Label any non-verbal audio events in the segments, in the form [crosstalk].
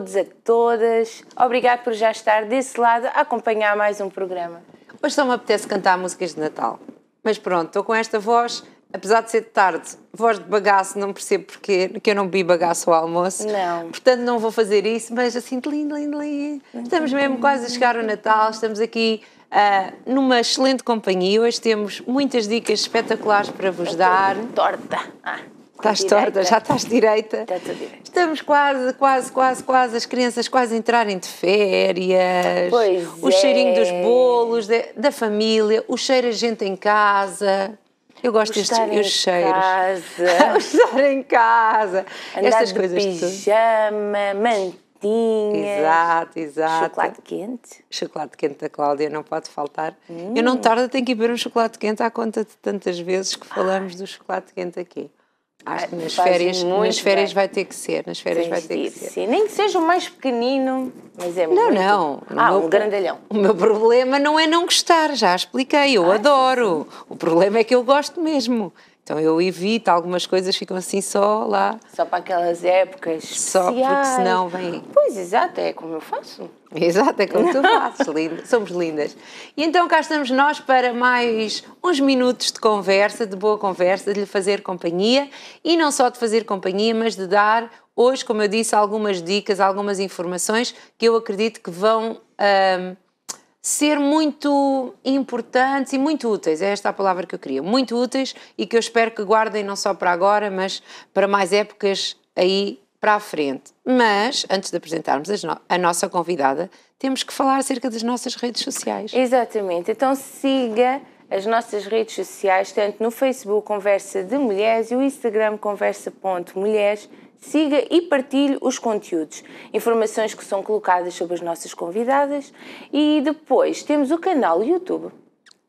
todos, a todas. obrigada por já estar desse lado a acompanhar mais um programa. Hoje só me apetece cantar músicas de Natal. Mas pronto, estou com esta voz, apesar de ser tarde, voz de bagaço, não percebo porque que eu não bebi bagaço ao almoço. Não. Portanto, não vou fazer isso, mas assim, lindo, lindo, lindo. Estamos mesmo quase a chegar ao Natal, estamos aqui uh, numa excelente companhia. Hoje temos muitas dicas espetaculares para vos dar. Torta! Ah. Estás torta, já estás direita. direita. Estamos quase, quase, quase, quase, as crianças quase entrarem de férias. Pois o é. cheirinho dos é. bolos, de, da família, o cheiro a gente em casa. Eu gosto destes os cheiros. Casa. [laughs] o estar em casa. Andar Estas de coisas pijama, mantinha. Exato, exato. Chocolate quente. Chocolate quente da Cláudia, não pode faltar. Hum. Eu não hum. tarda, tenho que ir beber um chocolate quente à conta de tantas vezes que falamos Ai. do chocolate quente aqui. Acho que ah, nas férias, nas férias vai ter que ser. Nas férias sim, vai ter que ser. Sim. Nem que seja o mais pequenino, mas é muito. Não, não. Ah, meu, um grandalhão. O meu problema não é não gostar, já expliquei, eu ah, adoro. Sim. O problema é que eu gosto mesmo. Então eu evito algumas coisas, ficam assim só lá. Só para aquelas épocas. Só porque senão vem. Pois exato, é como eu faço. Exato, é como tu [laughs] fazes, linda. Somos lindas. E então cá estamos nós para mais uns minutos de conversa, de boa conversa, de lhe fazer companhia e não só de fazer companhia, mas de dar hoje, como eu disse, algumas dicas, algumas informações que eu acredito que vão. Hum, ser muito importantes e muito úteis, é esta a palavra que eu queria, muito úteis e que eu espero que guardem não só para agora, mas para mais épocas aí para a frente. Mas, antes de apresentarmos a nossa convidada, temos que falar acerca das nossas redes sociais. Exatamente, então siga as nossas redes sociais, tanto no Facebook Conversa de Mulheres e o Instagram Conversa.mulheres.com siga e partilhe os conteúdos, informações que são colocadas sobre as nossas convidadas e depois temos o canal YouTube.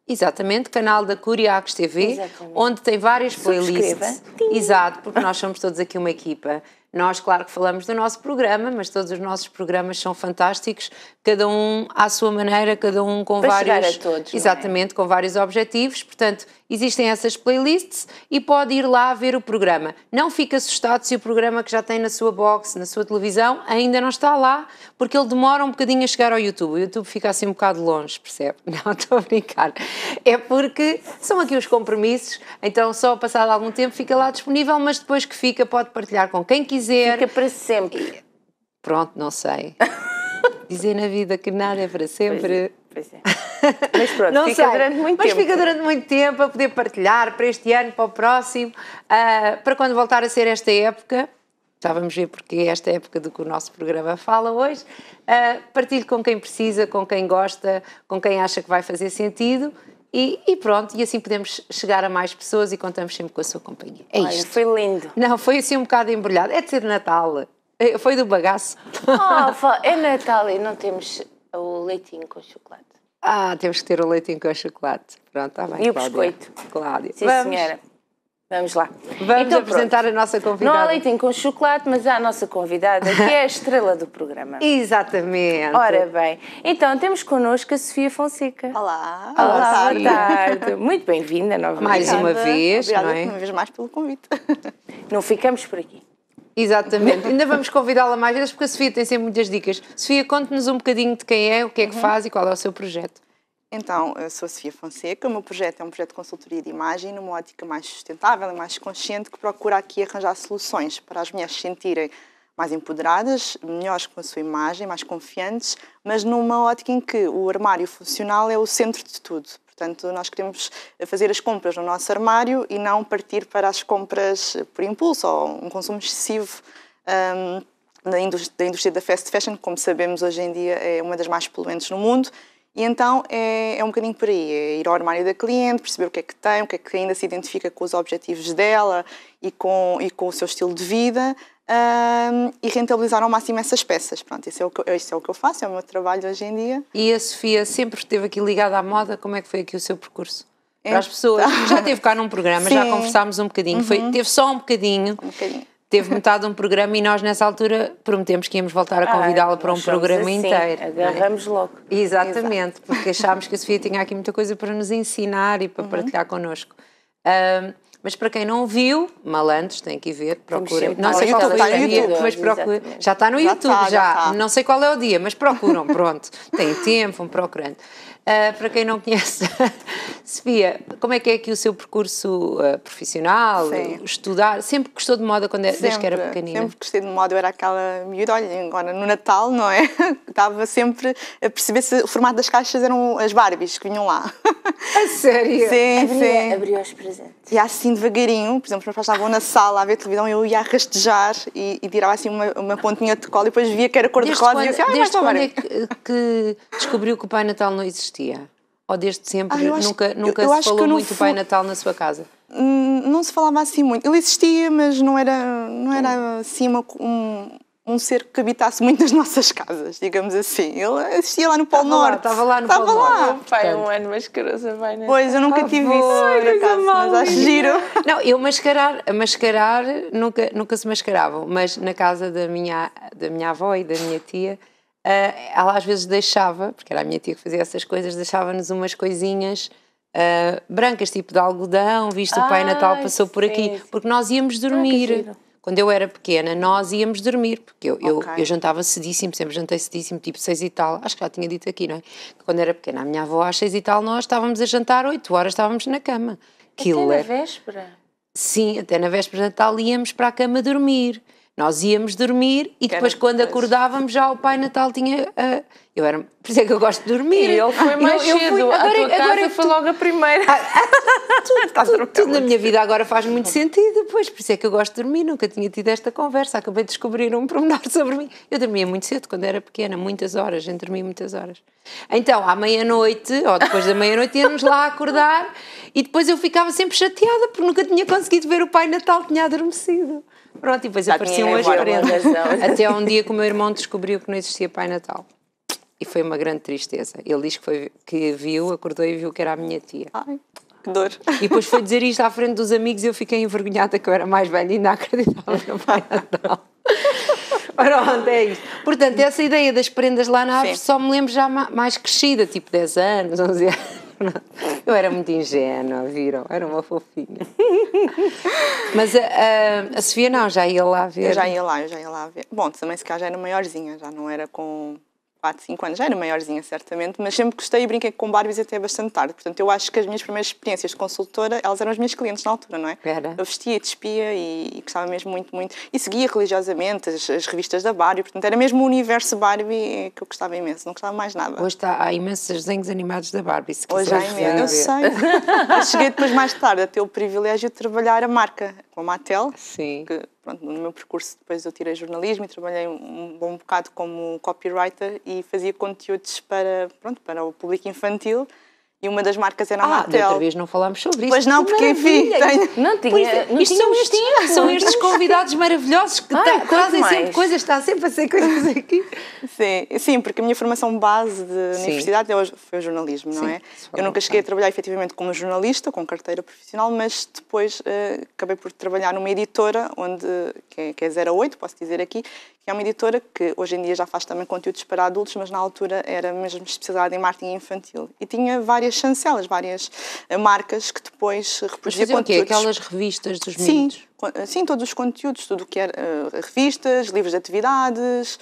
Exatamente, canal da Curiax TV, Exatamente. onde tem várias playlists. Exato, porque nós somos todos aqui uma equipa. Nós, claro que falamos do nosso programa, mas todos os nossos programas são fantásticos, cada um à sua maneira, cada um com Para vários. Chegar a todos, é? exatamente, é? com vários objetivos. Portanto, existem essas playlists e pode ir lá ver o programa. Não fique assustado se o programa que já tem na sua box, na sua televisão, ainda não está lá, porque ele demora um bocadinho a chegar ao YouTube. O YouTube fica assim um bocado longe, percebe? [laughs] Não, estou a brincar. É porque são aqui os compromissos, então só passado algum tempo fica lá disponível, mas depois que fica pode partilhar com quem quiser. Fica para sempre. Pronto, não sei. [laughs] Dizer na vida que nada é para sempre. É. Pois é. Mas pronto, [laughs] não fica sei, durante muito mas tempo. Mas fica durante muito tempo a poder partilhar para este ano, para o próximo, uh, para quando voltar a ser esta época. Já vamos ver porque é esta época do que o nosso programa fala hoje. Uh, ah, partilho com quem precisa, com quem gosta, com quem acha que vai fazer sentido e, e, pronto, e assim podemos chegar a mais pessoas e contamos sempre com a sua companhia. É isso. Foi lindo. Não, foi assim um bocado embrulhado. É de ser Natal. É, foi do bagaço. Oh, [laughs] é Natal e não temos o leitinho com chocolate. Ah, temos que ter o leitinho com chocolate. Pronto, está bem. E o Cláudia. biscoito. Cláudia. Sim, Vamos. senhora. Vamos lá. Vamos então, apresentar pronto. a nossa convidada. Não há leitinho com chocolate, mas há a nossa convidada, que é a estrela do programa. [laughs] Exatamente. Ora bem, então temos connosco a Sofia Fonseca. Olá. Olá, Olá boa tarde. Muito bem-vinda novamente. Mais uma vez. É? Obrigada é? uma vez mais pelo convite. [laughs] Não ficamos por aqui. Exatamente. Ainda vamos convidá-la mais vezes porque a Sofia tem sempre muitas dicas. Sofia, conte-nos um bocadinho de quem é, o que é que uhum. faz e qual é o seu projeto. Então, eu sou a Sofia Fonseca, o meu projeto é um projeto de consultoria de imagem numa ótica mais sustentável e mais consciente que procura aqui arranjar soluções para as mulheres se sentirem mais empoderadas, melhores com a sua imagem, mais confiantes, mas numa ótica em que o armário funcional é o centro de tudo. Portanto, nós queremos fazer as compras no nosso armário e não partir para as compras por impulso ou um consumo excessivo um, da, indústria, da indústria da fast fashion, que, como sabemos, hoje em dia é uma das mais poluentes no mundo. E então é, é, um bocadinho por aí, é ir ao armário da cliente, perceber o que é que tem, o que é que ainda se identifica com os objetivos dela e com, e com o seu estilo de vida, um, e rentabilizar ao máximo essas peças. Pronto, isso é, o que, isso é o que eu faço, é o meu trabalho hoje em dia. E a Sofia sempre esteve aqui ligada à moda, como é que foi aqui o seu percurso? É. Para as pessoas, [laughs] já teve cá num programa, Sim. já conversámos um bocadinho, uhum. foi, teve só um bocadinho. Um bocadinho teve metade de um programa e nós nessa altura prometemos que íamos voltar a ah, convidá-la ah, para um programa assim, inteiro. É? Agarramos logo. Exatamente, Exato. porque achámos que a Sofia tinha aqui muita coisa para nos ensinar e para uhum. partilhar connosco. Um, mas para quem não viu, malandros, tem que ir ver, procura Não sei qual é o dia, mas procura Já está no já YouTube, está, já. já está. Não sei qual é o dia, mas procuram, pronto. tem tempo, vão procurando. Uh, para quem não conhece, [laughs] Sofia, como é que é aqui o seu percurso uh, profissional, Sim. estudar? Sempre gostou de moda quando era, é, sempre, desde que era pequenina? Sempre gostei de moda, eu era aquela miúda, olha, agora no Natal, não é? [laughs] Estava sempre a perceber se o formato das caixas eram as Barbies que vinham lá. A sério? Sim, abria, sim. Abria os presentes. E assim assim devagarinho, por exemplo, os meus pais estavam na sala a ver televisão e eu ia a rastejar e, e tirava assim uma, uma pontinha de cola e depois via que era cor-de-rosa e eu assim, ah, desde quando é que, que, descobriu que o Pai Natal não existia? Ou desde sempre ah, acho, nunca, nunca eu, eu se falou muito o Pai Natal na sua casa? Hum, não se falava assim muito. Ele existia, mas não era, não era assim uma, um, um ser que habitasse muito nas [laughs] nossas casas, digamos assim. Ele assistia lá no Polo Norte. Estava lá no estava Polo lá. Norte. Meu pai é um ano mascaroso, vai, né? Pois, eu nunca ah, tive isso, Ai, por acaso, mas acho giro. [laughs] Não, eu mascarar, mascarar nunca, nunca se mascaravam, mas na casa da minha, da minha avó e da minha tia, eh, ela às vezes deixava, porque era a minha tia que fazia essas coisas, deixava-nos umas coisinhas... Uh, brancas, tipo de algodão, visto ah, o Pai Natal passou por sim. aqui, porque nós íamos dormir. Ah, quando eu era pequena, nós íamos dormir, porque eu, okay. eu, eu, jantava cedíssimo, sempre jantei cedíssimo, tipo seis e tal, acho que já tinha dito aqui, não é? Quando era pequena, a minha avó às seis e tal, nós estávamos a jantar, oito horas estávamos na cama. Killer. Até na véspera? Sim, até na véspera de Natal íamos para a cama dormir. Nós íamos dormir e depois, era, quando acordávamos, já o Pai Natal tinha. Uh, eu era, por isso é que eu gosto de dormir. E ele foi mais eu, cedo. fui, agora, a é- agora tu, é foi logo a primeira. tu, ah, ah, tu, [laughs] tudo na minha vida agora faz muito sentido, pois. Por isso é que eu gosto de dormir. Nunca tinha tido esta conversa. Acabei de descobrir um promenor [laughs] sobre mim. Eu dormia muito cedo quando era pequena, muitas horas. A gente dormia muitas horas. Então, à meia-noite, ou depois da meia-noite, íamos lá acordar e depois eu ficava sempre chateada porque nunca tinha conseguido ver o Pai Natal, tinha adormecido. Pronto, e depois Já apareciam as prendas. [laughs] Até um dia que o meu irmão descobriu que não existia Pai Natal. E foi uma grande tristeza. Ele disse que, foi, que viu, acordou e viu que era a minha tia. Ai, que dor. E depois foi dizer isto à frente dos amigos e eu fiquei envergonhada que eu era mais velha e ainda acreditava no Pai [laughs] Natal. Pronto, é isto. Portanto, essa ideia das prendas lá na árvore só me lembro já mais crescida, tipo 10 anos, 11 anos. [laughs] Eu era muito ingênua, viram? Era uma fofinha. [laughs] Mas a, eh, a, eh, a Sofia não, já ia lá ver. Eu já ia lá, eu já ia lá ver. Bom, também se calhar já era maiorzinha, já não era com 4, 5 anos, já era maiorzinha certamente, mas sempre gostei e brinquei com Barbies até bastante tarde. Portanto, eu acho que as minhas primeiras experiências de consultora, elas eram as minhas clientes na altura, não é? Era. Eu vestia, despia e, e gostava mesmo muito, muito. E seguia religiosamente as, as, revistas da Barbie, portanto, era mesmo o universo Barbie que eu gostava imenso, não gostava mais nada. Hoje está, há imensos desenhos animados da Barbie, se Hoje há imenso, eu sei. [laughs] eu cheguei depois mais tarde a ter o privilégio de trabalhar a marca, com a Mattel, Sim. Que, pronto, no meu percurso depois eu tirei jornalismo e trabalhei um bom bocado como copywriter e fazia conteúdos para, pronto, para o público infantil e uma das marcas era a ah, Martel. outra vez não falámos sobre isso. Pois não, porque enfim, tenho... Não tinha, não é, isto são estes, tempo. são estes [laughs] convidados maravilhosos que Ai, tá, trazem mais. sempre coisas, está sempre a ser coisas aqui. Sim, sim, porque a minha formação base de sim. universidade é foi o jornalismo, sim, não é? Eu nunca cheguei a trabalhar efetivamente como jornalista, com carteira profissional, mas depois uh, acabei por trabalhar numa editora, onde, que, é, que é 08, posso dizer aqui, que é uma editora que hoje em dia já faz também conteúdos para adultos, mas na altura era mesmo especializada em marketing infantil. E tinha várias várias chancelas, várias eh, marcas que depois reproduziam conteúdos. O Aquelas revistas dos meninos? Sim, eh, sim, todos os conteúdos, tudo o que era eh, revistas, livros de atividades,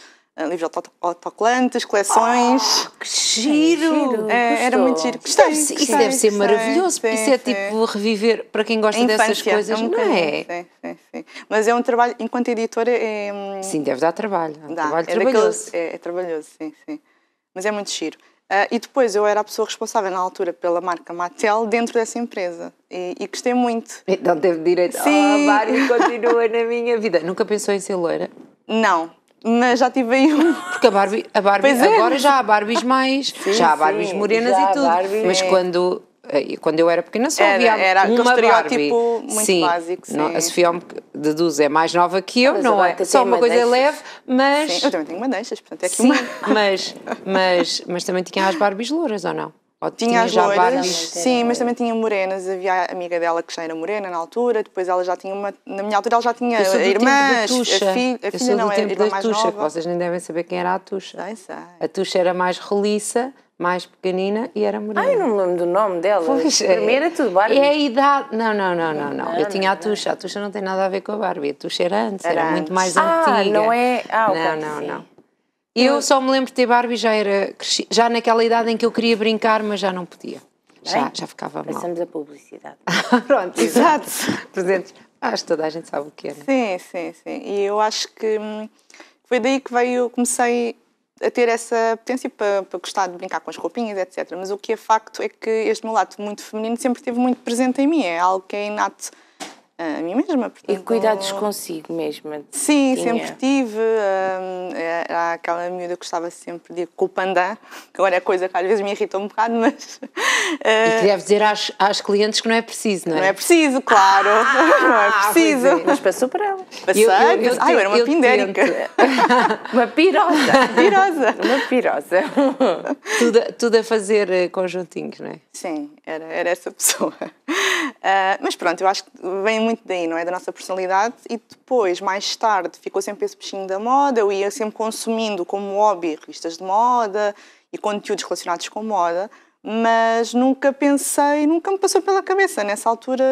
livros autocolantes, coleções. Oh, que giro! É, era muito giro. Gostei, isso deve, isso deve ser maravilhoso, sim, isso é sim. tipo reviver para quem gosta infância, dessas coisas, é um não é? Sim, sim, sim. Mas é um trabalho, enquanto editora. É, hum, sim, deve dar trabalho. É um dá, trabalho é trabalhoso. Daqueles, é, é trabalhoso, sim, sim. Mas é muito giro. Uh, e depois eu era a pessoa responsável na altura pela marca Mattel dentro dessa empresa e, e gostei muito. Então teve direito Sim. ao [laughs] oh, continua na minha vida. Nunca pensou em ser loira? Não, mas já tive aí um. Porque a Barbie, a Barbie é. agora é. já há Barbies mais, sim, já há Barbies sim, morenas e tudo. Barbies, mas quando quando eu era pequena só era, havia era uma Barbie. muito sim, básico, sim. Não, a Sofia é deduz, é mais nova que eu, não é? Só uma coisa deixas. leve, mas... Sim, eu também tenho mandanchas, portanto é aqui sim, uma... [laughs] mas, mas, mas também tinha as Barbies louras, ou não? Ou tinha, tinha as loiras, sim, mas também tinha morenas. Havia a amiga dela que já era morena na altura, depois ela já tinha uma. Na minha altura ela já tinha irmãs, a, filha, a filha não, a irmã mais tuxa, nova. Que vocês nem devem saber quem era a Tuxa. Sei, sei. A Tuxa era mais roliça mais pequenina e era morena. Ai, não me lembro do nome dela. Pois, Primeira é, tudo Barbie. É a idade. Não, não, não, não, não. Eu tinha a Tuxa. A Tuxa não tem nada a ver com a Barbie. A Tuxa era antes, era, muito mais ah, antiga. Não é. Ah, não, não, não. Eu só me lembro de ter Barbie já era já naquela idade em que eu queria brincar, mas já não podia. Já, já ficava mal. Passamos a publicidade. [laughs] Pronto, exato. Presentes. Acho que toda a gente sabe o que é. Sim, sim, sim. E eu acho que hum, foi daí que veio, comecei a ter essa potência para, para gostar de brincar com as roupinhas, etc. Mas o que é facto é que este meu lado muito feminino sempre esteve muito presente em mim, é algo que é inato a mim mesma. Portanto, e cuidados consigo mesma? Sim, tinha. sempre tive. era hum, é, aquela miúda que gostava sempre de ir com o pandã, que agora é coisa que às vezes me irrita um bocado, mas. e eh, que deve dizer às, às clientes que não é preciso, não é? Não é preciso, claro. Ah, [laughs] não é ah, preciso. É. Mas passou para ela. Passei, eu, eu, eu, ah, eu era uma pindérica. [laughs] uma pirosa. pirosa. Uma pirosa. [laughs] tudo, tudo a fazer eh, conjuntinhos, não é? Sim, era, era essa pessoa uh, [laughs] mas pronto, eu acho que vem muito daí, não é? Da nossa personalidade. E depois, mais tarde, ficou sempre esse peixinho da moda. Eu ia sempre consumindo como hobby revistas de moda e conteúdos relacionados com moda. Mas nunca pensei, nunca me passou pela cabeça nessa altura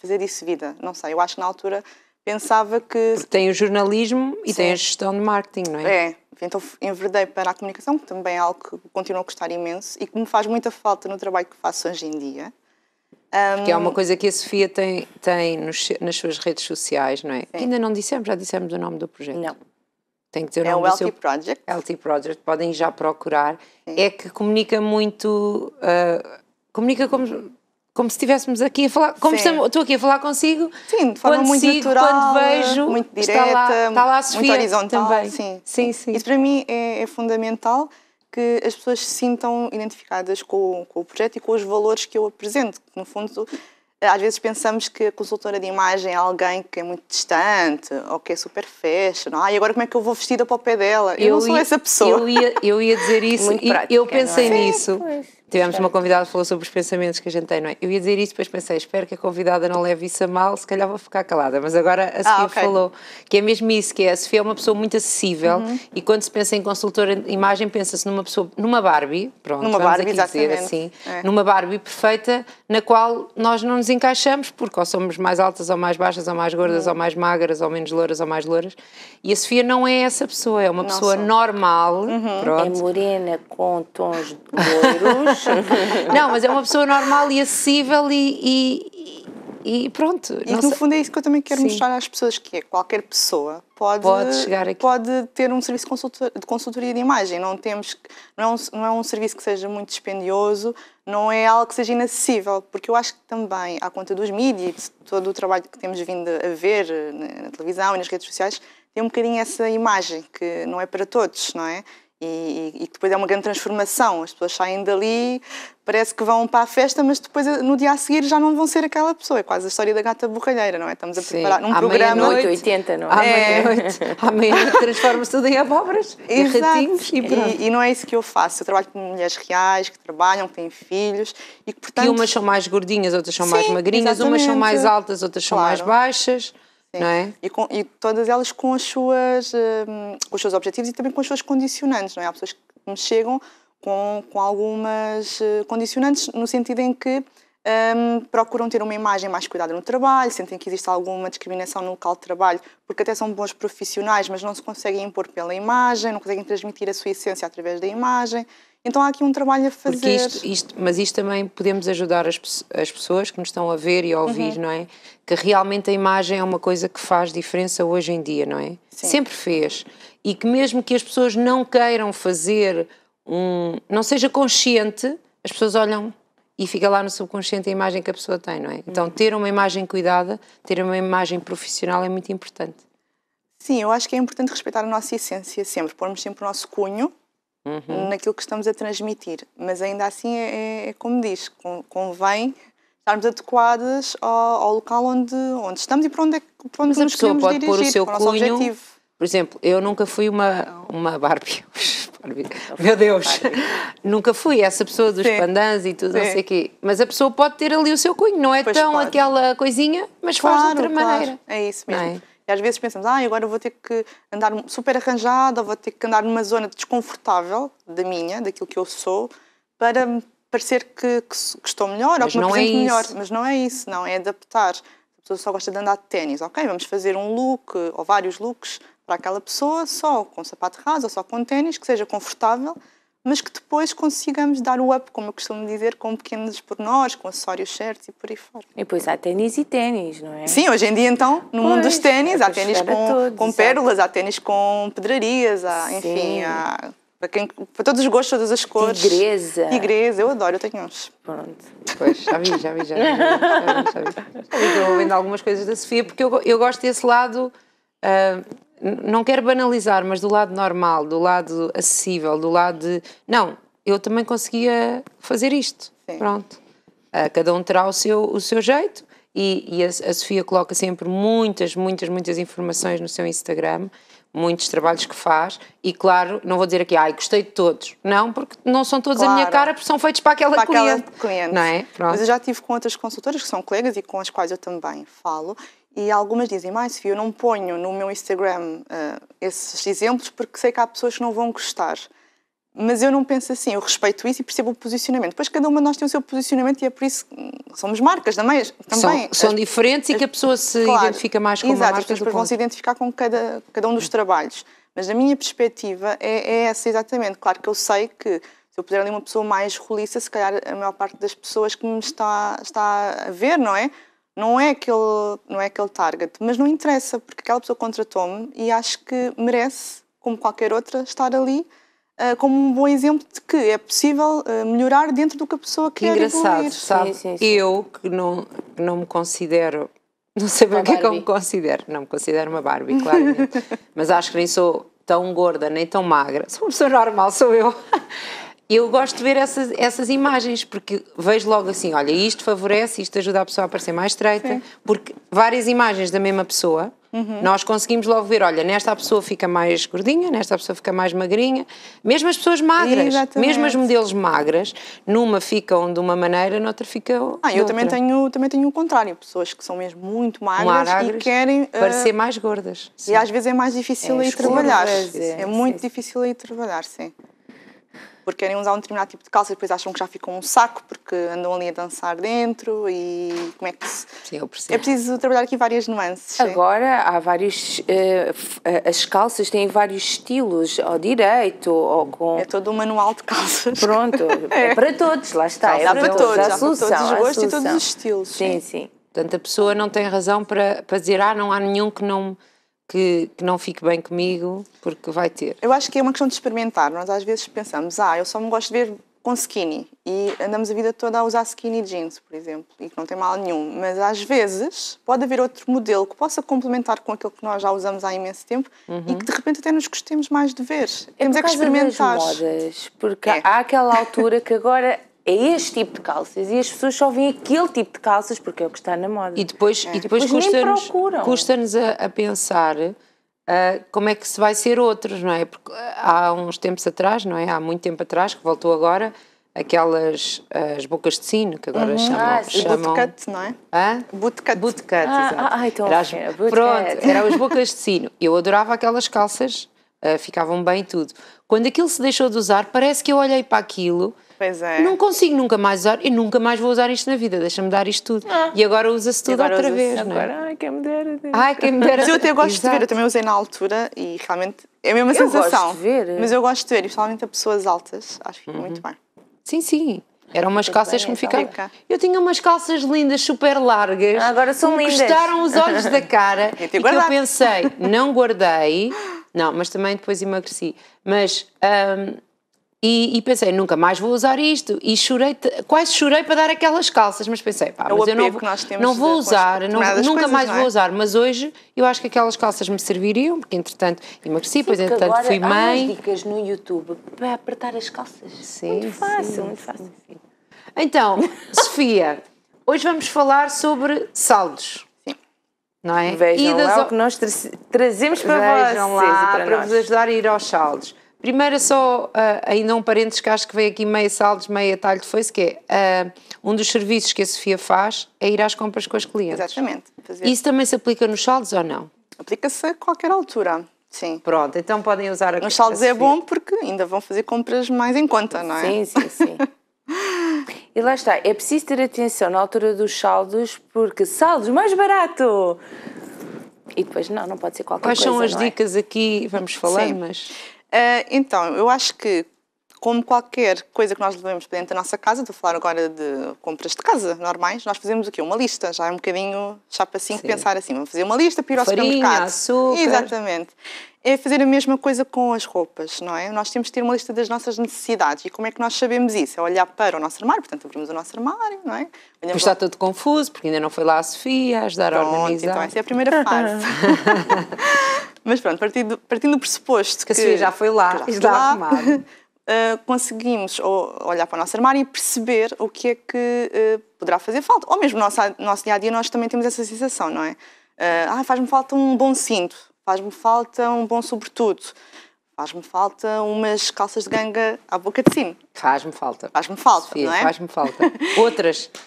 fazer isso vida. Não sei, eu acho que na altura pensava que. Porque tem o jornalismo e Sim. tem a gestão de marketing, não é? É, então enverdei para a comunicação, que também é algo que continuo a gostar imenso e que me faz muita falta no trabalho que faço hoje em dia. Um, que é uma coisa que a Sofia tem, tem nos, nas suas redes sociais, não é? Sim. Ainda não dissemos, já dissemos o nome do projeto. Não. Tem que dizer o é nome o LT do seu... Project. LT Project, podem já procurar. Sim. É que comunica muito, uh, comunica como como se estivéssemos aqui a falar, como estamos, estou aqui a falar consigo. Sim, de forma quando muito sigo, natural, quando vejo, muito direta, está lá, está lá a Sofia muito horizontal, também. Sim. sim, sim. Isso para mim é, é fundamental que as pessoas se sintam identificadas com, com o projeto e com os valores que eu apresento. No fundo, eh, às vezes pensamos que a consultora de imagem é alguém que é muito distante ou que é super fashion. Ah, e agora como é que eu vou vestida para o pé dela? Eu, eu não sou ia, essa pessoa. Eu ia, eu ia dizer [laughs] isso, muito e prática, eu é? pensei é? nisso. Sim, Tivemos uma convidada que falou sobre os pensamentos que a gente tem, não é? Eu ia dizer isso, depois pensei, espero que a convidada não leve isso a mal, se calhar vou ficar calada. Mas agora a ah, Sofia ah, okay. falou que é mesmo isso, que é, a Sofia é uma pessoa muito acessível uhum. e quando se pensa em consultora de imagem, pensa-se numa pessoa, numa Barbie, pronto, numa vamos Barbie, aqui dizer assim, é. numa Barbie perfeita na qual nós não nos encaixamos, porque ou somos mais altas ou mais baixas, ou mais gordas, uhum. ou mais magras, ou menos louras, ou mais louras. E a Sofia não é essa pessoa, é uma não pessoa sou. normal, uhum. pronto. É morena com tons louros não, mas é uma pessoa normal e acessível e, e, e pronto. E no sei. fundo é isso que eu também quero Sim. mostrar às pessoas, que é qualquer pessoa pode, pode, chegar aqui. pode ter um serviço de consultoria de imagem. Não, temos, não, é um, não é um serviço que seja muito dispendioso, não é algo que seja inacessível, porque eu acho que também, à conta dos mídias, todo o trabalho que temos vindo a ver eh, na televisão e nas redes sociais, tem um bocadinho essa imagem que não é para todos, não é? E, e, depois é uma grande transformação. As pessoas saem dali, parece que vão para a festa, mas depois no dia a seguir já não vão ser aquela pessoa. É quase a história da gata borralheira, não é? Estamos a preparar um à programa. À meia-noite, 80, não é? À é. meia-noite. À meia-noite transforma-se tudo em abóboras e ratinhos e pronto. E, e, não é isso que eu faço. Eu trabalho com mulheres reais que trabalham, que têm filhos e que, portanto. E umas são mais gordinhas, outras são Sim, mais magrinhas, exatamente. umas são mais altas, outras claro. são mais baixas não é? E, com, e, todas elas com, as suas, hum, com os seus objetivos e também com as suas condicionantes, não é? Há pessoas que me chegam com, com algumas eh, condicionantes no sentido em que um, procuram ter uma imagem mais cuidada no trabalho, sentem que existe alguma discriminação no local de trabalho, porque até são bons profissionais, mas não se conseguem impor pela imagem, não conseguem transmitir a sua essência através da imagem. Então há aqui um trabalho a fazer. Isto, isto, mas isto também podemos ajudar as, as, pessoas que nos estão a ver e a ouvir, uhum. não é? Que realmente a imagem é uma coisa que faz diferença hoje em dia, não é? Sim. Sempre fez. E que mesmo que as pessoas não queiram fazer um. não seja consciente, as pessoas olham e fica lá no subconsciente a imagem que a pessoa tem, não é? Então, uhum. ter uma imagem cuidada, ter uma imagem profissional é muito importante. Sim, eu acho que é importante respeitar a nossa essência sempre, pormos sempre o nosso cunho uhum. naquilo que estamos a transmitir. Mas ainda assim, é, é, é como diz, convém estarmos adequadas ao, ao, local onde, onde estamos e para onde, é, para onde Mas nos queremos pode dirigir, pôr o seu para o nosso cunho, objetivo. Por exemplo, eu nunca fui uma, uma Barbie. [laughs] Meu Deus, nunca fui essa pessoa dos Sim. pandãs e tudo, Sim. não sei o quê. Mas a pessoa pode ter ali o seu cunho, não é pois tão pode. aquela coisinha, mas claro, faz de outra claro. maneira. É isso é? mesmo. E às vezes pensamos, ah, agora vou ter que andar super arranjada, vou ter que andar numa zona desconfortável da minha, daquilo que eu sou, para parecer que, que, que estou melhor Mas ou que me é apresento é melhor. Mas não é isso, não, é adaptar. a pessoa só gosta de andar de ténis, ok, vamos fazer um look ou vários looks para aquela pessoa, só com sapato raso ou só com ténis, que seja confortável, mas que depois consigamos dar o up, como eu costumo dizer, com pequenos pormenores, com acessórios certos e por aí fora. E depois há ténis e ténis, não é? Sim, hoje em dia então, no pois, mundo dos ténis, há é ténis com, todos, com pérolas, há ténis com pedrarias, há, enfim, há para, quem, para, todos os gostos, todas as cores. Igreja. Igreja, eu adoro, eu tenho uns. Pronto. Pois, já vi, já vi, já vi. [laughs] Estou vendo algumas coisas da Sofia, porque eu, eu gosto desse lado. Uh, não quero banalizar, mas do lado normal, do lado acessível, do lado de. Não, eu também conseguia fazer isto. Sim. Pronto. Uh, cada um terá o seu, o seu jeito. E, e a, a, Sofia coloca sempre muitas, muitas, muitas informações no seu Instagram, muitos trabalhos que faz. E claro, não vou dizer aqui, ai, gostei de todos. Não, porque não são todos claro. a minha cara, porque são feitos para aquela, para aquela cliente. cliente. Não é? Mas eu já tive com outras consultoras que são colegas e com as quais eu também falo, e algumas dizem, mas Sofia, eu não ponho no meu Instagram uh, esses exemplos porque sei que há pessoas que não vão gostar. Mas eu não penso assim, eu respeito isso e percebo o posicionamento. Depois cada uma de nós tem o seu posicionamento e é por isso que somos marcas é? também. São, diferentes as, e que a pessoa se claro, identifica mais com exato, uma marca. Exato, as pessoas vão se identificar com cada, cada um dos trabalhos. Mas a minha perspectiva é, é essa exatamente. Claro que eu sei que se eu puder ali uma pessoa mais roliça, se calhar a maior parte das pessoas que me está, está a ver, não é? Não é aquele, não é aquele target, mas não interessa, porque aquela pessoa contratou-me e acho que merece, como qualquer outra, estar ali uh, como um bom exemplo de que é possível uh, melhorar dentro do que a pessoa quer Engraçado, evoluir. sabe? Sim, sim, sim. Eu, que não, não me considero [laughs] não sei bem o que é que eu me considero. Não me considero uma Barbie, claramente. [laughs] Mas acho que nem sou tão gorda nem tão magra. Sou uma pessoa normal, sou eu eu gosto de ver essas, essas imagens, porque vejo logo assim: olha, isto favorece, isto ajuda a pessoa a parecer mais estreita, Sim. porque várias imagens da mesma pessoa, uhum. nós conseguimos logo ver: olha, nesta pessoa fica mais gordinha, nesta pessoa fica mais magrinha, mesmo as pessoas magras, Exatamente. mesmo as modelos magras, numa ficam de uma maneira, noutra ficam. Ah, eu outra. também tenho, também tenho o contrário: pessoas que são mesmo muito magras, e querem. Eh, parecer uh... mais gordas. Sim. E às vezes é mais difícil é, aí trabalhar. É, é, é muito difícil aí trabalhar, sim porque querem usar um determinado tipo de calça e depois acham que já ficam um saco porque andam ali a dançar dentro e como é que se... Sim, eu percebo. É preciso trabalhar aqui várias nuances. Agora sim. há vários... Uh, as calças têm vários estilos, ao direito, ou com... É todo um manual de calças. Pronto, é, [laughs] é para todos, lá está. é para, para todos, todos. solução, para todos os gostos e todos os estilos. Sim, sim. sim. Portanto, a pessoa não tem razão para, para dizer, ah, não há nenhum que não que, que, não fique bem comigo, porque vai ter. Eu acho que é uma questão de experimentar. Nós às vezes pensamos, ah, eu só me gosto de ver com skinny e andamos a vida toda a usar skinny jeans, por exemplo, e que não tem mal nenhum. Mas às vezes pode haver outro modelo que possa complementar com aquele que nós já usamos há imenso tempo uhum. e que de repente até nos gostemos mais de ver. É Temos é que experimentar. Das modas, porque é. há aquela altura que agora é este tipo de calças e as pessoas só veem aquele tipo de calças porque é o que está na moda. E depois, é. depois, depois custa-nos custa a, a, pensar uh, como é que se vai ser outros, não é? Porque ah, há uns tempos atrás, não é? Há muito tempo atrás, que voltou agora, aquelas ah, as bocas de sino que agora uhum. chamam, ah, chamam bootcut, não é? Hã? Bootcut. Bootcut, ah, exato. Ah, então, era as, pronto, eram as bocas de sino. Eu adorava aquelas calças, uh, ficavam bem tudo. Quando aquilo se deixou de usar, parece que eu olhei para aquilo Pois é. Não consigo nunca mais usar e nunca mais vou usar isto na vida, deixa-me dar isto tudo. Ah. E agora usa-se tudo outra vez. não é? ai, quem me dera. Ai, quem me dera. Mas eu até gosto Exato. de ver, eu também usei na altura e realmente é a mesma eu sensação. Gosto de ver. Mas eu gosto de ver, e principalmente a pessoas altas, acho que fica uhum. muito bem. Sim, sim. Eram umas calças que me é ficaram. Eu tinha umas calças lindas, super largas. Ah, agora são lindas. Gostaram os olhos da cara. [laughs] e que eu pensei, não guardei. Não, mas também depois emagreci. Mas hum, e, e, pensei, nunca mais vou usar isto. E chorei, quase chorei para dar aquelas calças, mas pensei, pá, é mas eu não, vou, não vou usar, não, nunca coisas, mais é? vou usar. Mas hoje eu acho que aquelas calças me serviriam, porque entretanto emagreci, depois entretanto fui mãe. Há dicas no YouTube para apertar as calças. Sim, muito fácil, sim, muito fácil. Sim. Então, [laughs] Sofia, hoje vamos falar sobre saldos. Sim. Não é? Vejam e das... lá o que nós tra trazemos para Vejam vocês lá, para, para vos ajudar a ir aos saldos. Primeiro, só uh, ainda um parênteses que acho que veio aqui meia saldos, meia talho de foice, que é uh, um dos serviços que a Sofia faz é ir às compras com os clientes. Exatamente. Fazer... Isso também se aplica nos saldos ou não? Aplica-se a qualquer altura. Sim. Pronto, então podem usar a Nos saldos é bom porque ainda vão fazer compras mais em conta, não é? Sim, sim, sim. [laughs] e lá está, é preciso ter atenção na altura dos saldos, porque saldos mais barato! E depois, não, não pode ser qualquer Quais coisa. Quais são as é? dicas é? aqui? Vamos falar, sim. mas. Eh, então, eu acho que, como qualquer coisa que nós levamos para dentro da nossa casa, estou a falar agora de compras de casa normais, nós fazemos o quê? Uma lista, já é um bocadinho chapa assim, Sim. pensar assim, vamos fazer uma lista para ir ao Farinha, supermercado. açúcar... Exatamente. É fazer a mesma coisa com as roupas, não é? Nós temos de ter uma lista das nossas necessidades e como é que nós sabemos isso? É olhar para o nosso armário, portanto abrimos o nosso armário, não é? Olhamos está lá... tudo confuso, porque ainda não foi lá a Sofia a ajudar Pronto, a então organizar. então essa é a primeira fase. [laughs] [laughs] Mas pronto, partindo, partindo do pressuposto que, que a Sofia já foi lá, já está lá, [laughs] Uh, eh, conseguimos olhar para o nosso armário e perceber o que é que uh, poderá fazer falta. Ou mesmo no nosso, nosso dia a dia, nós também temos essa sensação, não é? Uh, ah, faz-me falta um bom cinto, faz-me falta um bom sobretudo, faz-me falta umas calças de ganga à boca de cima. Faz-me falta. Faz-me falta, Sofia, não é? Faz-me falta. Outras. [laughs]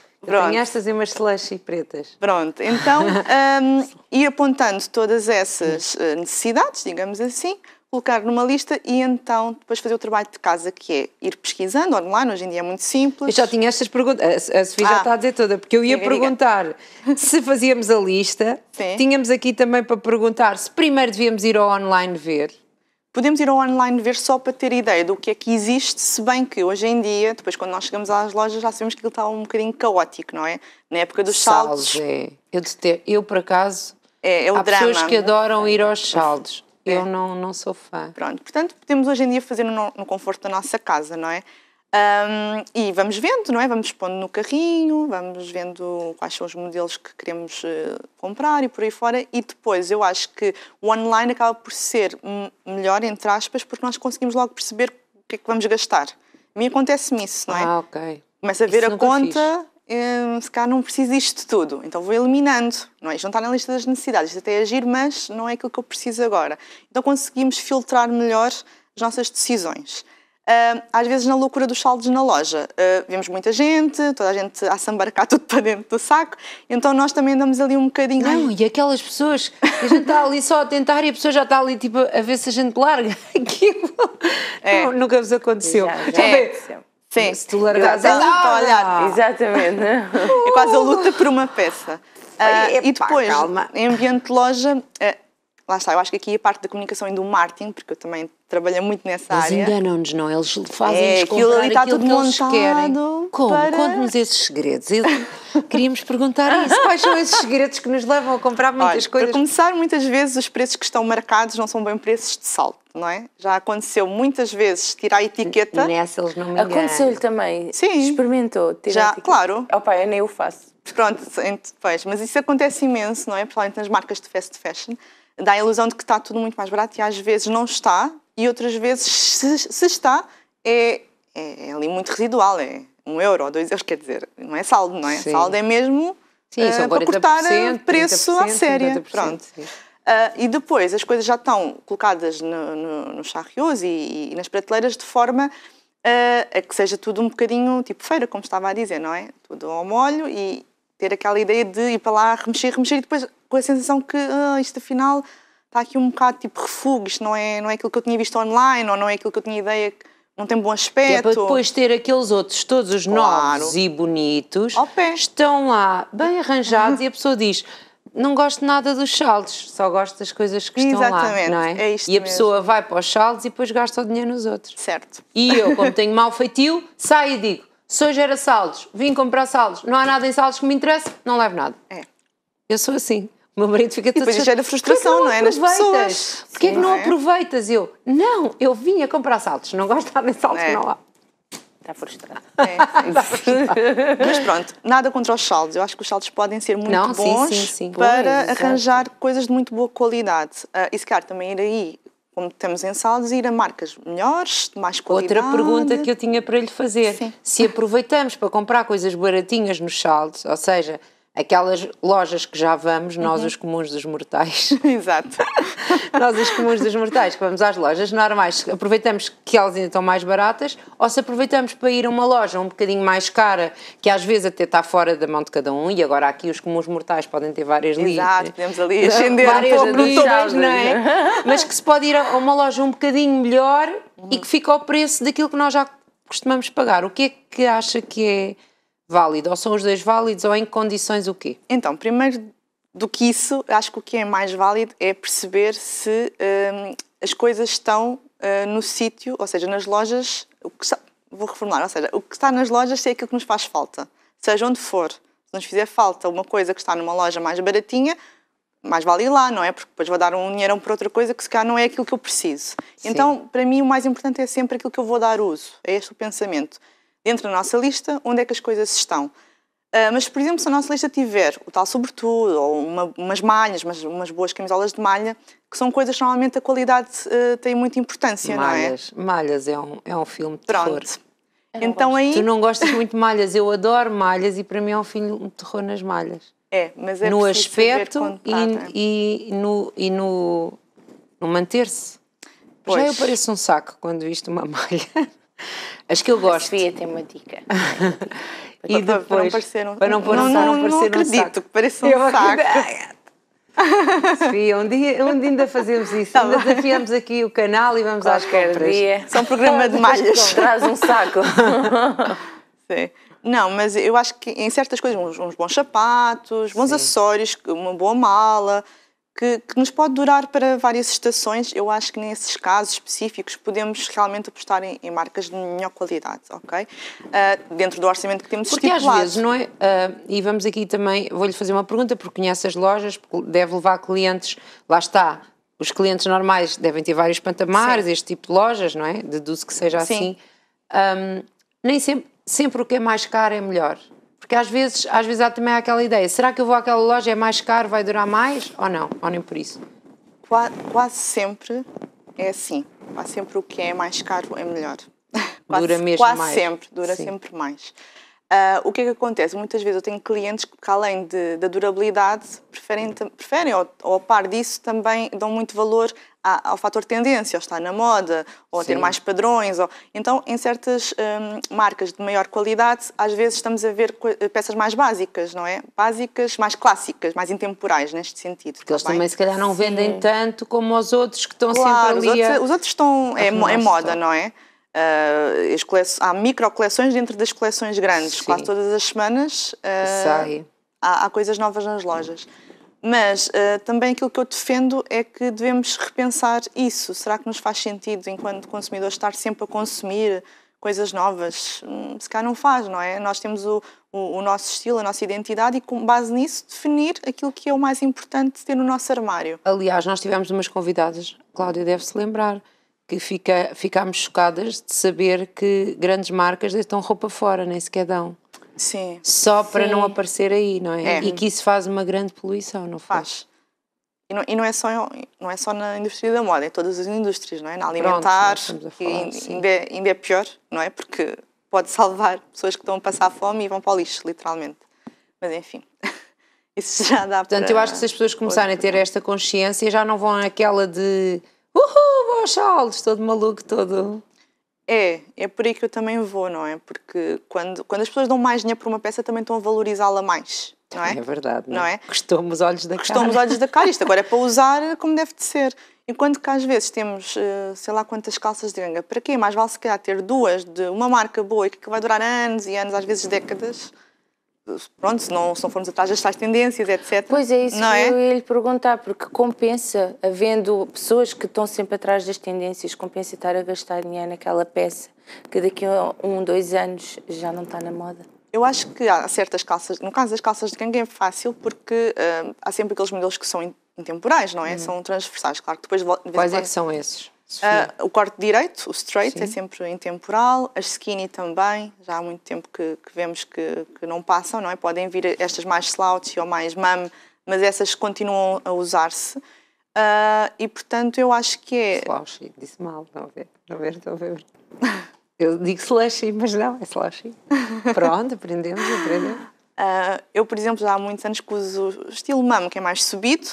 estas e umas slushy pretas. Pronto, então [laughs] um, ir apontando todas essas eh, necessidades, digamos assim, colocar numa lista e então depois fazer o trabalho de casa, que é ir pesquisando online, hoje em dia é muito simples. Eu já tinha estas perguntas, a Sofia ah, já está a dizer toda, porque eu ia perguntar [laughs] se fazíamos a lista, Sim. tínhamos aqui também para perguntar se primeiro devíamos ir ao online ver. Podemos ir ao online ver só para ter ideia do que é que existe, se bem que hoje em dia, depois quando nós chegamos às lojas, já sabemos que ele está um bocadinho caótico, não é? Na época dos saldos. saldos é. eu, ter, eu, por acaso, é, é o há drama. pessoas que adoram ir aos é. saldos. É. Eu não, não sou fã. Pronto, portanto, podemos hoje em dia fazer no, no conforto da nossa casa, não é? Um, e vamos vendo, não é? Vamos pondo no carrinho, vamos vendo quais são os modelos que queremos uh, comprar e por aí fora. E depois eu acho que o online acaba por ser melhor, entre aspas, porque nós conseguimos logo perceber o que é que vamos gastar. A mim acontece-me isso, não é? Ah, ok. Começa a ver isso a conta, um, eh, se cá não preciso disto tudo, então vou eliminando, não é? Isto não está na lista das necessidades, isto até é agir, mas não é aquilo que eu preciso agora. Então conseguimos filtrar melhor as nossas decisões. Uh, às vezes na loucura dos saldos na loja. Uh, vemos muita gente, toda a gente a sambarcar tudo para dentro do saco, então nós também andamos ali um bocadinho. Não, e aquelas pessoas a gente está ali só a tentar e a pessoa já está ali tipo a ver se a gente larga [laughs] aquilo. É. Não, nunca vos aconteceu. Já, já, é. Sim. Se tu largares a tá olhar. Exatamente. É quase a luta por uma peça. Uh, ah, Epa, e depois, calma. em ambiente de loja, ah, lá está, eu acho que aqui a parte da comunicação e do marketing, porque eu também trabalho muito nessa área. Eles enganam-nos, não? Eles fazem-nos é, aquilo ali está aquilo tudo que eles Como? Para... Conte-nos esses segredos. Eu... Queríamos perguntar isso. Quais são esses segredos que nos levam a comprar muitas Olha, coisas? Para começar, muitas vezes os preços que estão marcados não são bem preços de salto. Não é? Já aconteceu muitas vezes tirar a etiqueta. Nessa eles não me Aconteceu-lhe também. Sim. Experimentou tirar Já, a etiqueta. Claro. Opa, eu nem o faço. Pronto, pois, mas isso acontece imenso, não é? Principalmente nas marcas de fast fashion dá a ilusão de que está tudo muito mais barato e às vezes não está, e outras vezes, se, se está, é, é, é ali muito residual, é um euro ou dois euros, quer dizer, não é saldo, não é? Sim. Saldo é mesmo sim, uh, para cortar preço à séria. Pronto. Uh, e depois as coisas já estão colocadas no, no, nos e, e, nas prateleiras de forma uh, a que seja tudo um bocadinho tipo feira, como estava a dizer, não é? Tudo ao molho e, ter aquela ideia de ir para lá, remexer, remexer e depois com a sensação que ah, isto afinal está aqui um bocado tipo refúgio, isto não é, não é aquilo que eu tinha visto online ou não é aquilo que eu tinha ideia que não tem bom aspecto. é para depois ter aqueles outros, todos os claro. novos e bonitos, estão lá bem arranjados e a pessoa diz não gosto nada dos saldos, só gosto das coisas que estão Exatamente, lá, não é? é isto e a mesmo. pessoa vai para os saldos e depois gasta o dinheiro nos outros. Certo. E eu, como tenho mau feitio, saio e digo, se hoje era saldos, vim comprar saldos, não há nada em saldos que me interesse, não levo nada. É. Eu sou assim. O meu marido fica tipo, todo. E depois gera frustração, não, é? Nas pessoas. Porquê Sim, que não, é? aproveitas? Eu, não, eu vim a comprar saldos. Não gosto de nada de saldos. é. não há. Está frustrado. É. Tá Mas pronto, nada contra os saldos. Eu acho que os saldos podem ser muito não, bons sim, sim, sim. para pois, arranjar coisas de muito boa qualidade. Uh, e se calhar também ir aí como temos em saldos, ir a marcas melhores, de mais qualidade. Outra pergunta que eu tinha para lhe fazer. Sim. Se aproveitamos para comprar coisas baratinhas nos saldos, ou seja, aquelas lojas que já vamos, nós uhum. os comuns dos mortais. [laughs] Exato. [laughs] nós os comuns dos mortais que vamos às lojas normais, aproveitamos que elas ainda estão mais baratas, ou se aproveitamos para ir a uma loja um bocadinho mais cara, que às vezes até está fora da mão de cada um, e agora aqui os comuns mortais podem ter várias linhas. Exato, li podemos ali [laughs] ascender um pouco no não é? Mas que se pode ir a uma loja um bocadinho melhor uhum. e que fica ao preço daquilo que nós já costumamos pagar. O que é que acha que é válido? Ou são os dois válidos ou em condições o quê? Então, primeiro do que isso, acho que o que é mais válido é perceber se hum, as coisas estão hum, no sítio, ou seja, nas lojas, o que vou reformular, ou seja, o que está nas lojas é aquilo que nos faz falta, seja onde for. Se nos fizer falta uma coisa que está numa loja mais baratinha, mais vale ir lá, não é? Porque depois vou dar um dinheirão para outra coisa que se calhar não é aquilo que eu preciso. Sim. Então, para mim, o mais importante é sempre aquilo que eu vou dar uso. É este o pensamento dentro da nossa lista onde é que as coisas estão. Uh, mas, por exemplo, se a nossa lista tiver o tal sobretudo, ou uma, umas malhas, umas, umas, boas camisolas de malha, que são coisas que normalmente a qualidade uh, tem muita importância, malhas, não é? Malhas é um, é um filme de Pronto. terror. Então, aí... Tu não gostas muito de malhas, eu adoro malhas e para mim é um filme de terror nas malhas. É, mas é No aspecto e, e, e, no, e no, no manter-se. Já eu pareço um saco quando visto uma [laughs] malha. As que eu gosto. Sofia é tem uma dica. [laughs] É e depois, para não parecer um, saco. não, não, não, acredito que pareça um saco. [laughs] Sofia, um dia, um dia ainda fazemos isso, tá ainda bem. desafiamos aqui o canal e vamos Qualquer às compras. Dia. São é programa de malhas. Traz um saco. [laughs] Sim. Não, mas eu acho que em certas coisas, uns, uns bons sapatos, bons Sim. acessórios, uma boa mala, que, que, nos pode durar para várias estações. Eu acho que nesses casos específicos podemos realmente apostar em, em marcas de melhor qualidade, ok? Uh, dentro do orçamento que temos porque estipulado. Porque às vezes, não é? Uh, e vamos aqui também, vou-lhe fazer uma pergunta, porque conhece as lojas, porque deve levar clientes, lá está, os clientes normais devem ter vários pantamares, Sim. este tipo de lojas, não é? Deduzo que seja Sim. assim. Um, nem sempre, sempre o que é mais caro é melhor. Porque às vezes, às vezes há também aquela ideia, será que eu vou àquela loja, é mais caro, vai durar mais? Ou não? Ou nem por isso? Quase, quase sempre é assim. Quase sempre o que é mais caro é melhor. [laughs] Quase, dura mesmo quase mais. sempre, dura Sim. sempre mais. Uh, o que é que acontece? Muitas vezes eu tenho clientes que, além de, da durabilidade, preferem, preferem ou, ou a par disso, também dão muito valor ao fator tendência, ou estar na moda, ou Sim. ter mais padrões. Ou... Então, em certas hum, marcas de maior qualidade, às vezes estamos a ver peças mais básicas, não é? Básicas, mais clássicas, mais intemporais neste sentido. Porque tá eles bem? também, se calhar, não Sim. vendem tanto como os outros que estão claro, sempre ali. Os, a... outros, os outros estão. É, é moda, tá. não é? Uh, há micro-coleções dentro das coleções grandes. Sim. Quase todas as semanas uh, há, há, coisas novas nas lojas. Mas uh, também aquilo que eu defendo é que devemos repensar isso. Será que nos faz sentido, enquanto consumidores, estar sempre a consumir coisas novas? Hum, se calhar não faz, não é? Nós temos o, o, o, nosso estilo, a nossa identidade e, com base nisso, definir aquilo que é o mais importante ter no nosso armário. Aliás, nós tivemos umas convidadas, Cláudia deve-se lembrar, que fica, ficámos chocadas de saber que grandes marcas estão roupa fora, nem sequer dão. Sim. Só para não aparecer aí, não é? é? E que isso faz uma grande poluição, não faz? faz. E não, e não, é só, não é só na indústria da moda, é todas as indústrias, não é? Na alimentar, é, ainda, é, pior, não é? Porque pode salvar pessoas que estão a passar fome e vão para o lixo, literalmente. Mas enfim, [laughs] isso já dá Portanto, para... eu acho que se as pessoas começarem a ter esta consciência, já não vão naquela de Uhul, vou aos saltos, todo maluco, todo. É, é por aí que eu também vou, não é? Porque quando, quando as pessoas dão mais dinheiro por uma peça, também estão a valorizá-la mais, não é? É verdade, não, é? não é? gostou me os olhos da cara. gostou me os olhos da cara, isto agora é para usar como deve de ser. Enquanto que às vezes temos, eh, sei lá quantas calças de ganga, para quê? Mais vale se calhar ter duas de uma marca boa e que vai durar anos e anos, às vezes décadas, pronto, se não, se não formos atrás das tais tendências, etc. Pois é, isso não que é? eu ia lhe perguntar, porque compensa, havendo pessoas que estão sempre atrás das tendências, compensa estar a gastar dinheiro naquela peça que daqui a um, dois anos já não está na moda? Eu acho que há certas calças, no caso das calças de gangue é fácil porque eh, há sempre aqueles modelos que são intemporais, não é? Hum. São transversais, claro que depois... De Quais é que são esses? Uh, o corte direito, o straight, é Sim. é sempre intemporal. As skinny também, já há muito tempo que, que vemos que, que, não passam, não é? Podem vir estas mais slouchy ou mais mum, mas essas continuam a usar-se. Uh, e portanto, eu acho que é. Slouchy, disse mal, não a ver, não a ver, não a ver. [laughs] Eu digo slushy, mas não, é slushy. Pronto, aprendemos, aprendemos. Uh, eu, por exemplo, já há muitos anos que uso o estilo mum, que é mais subido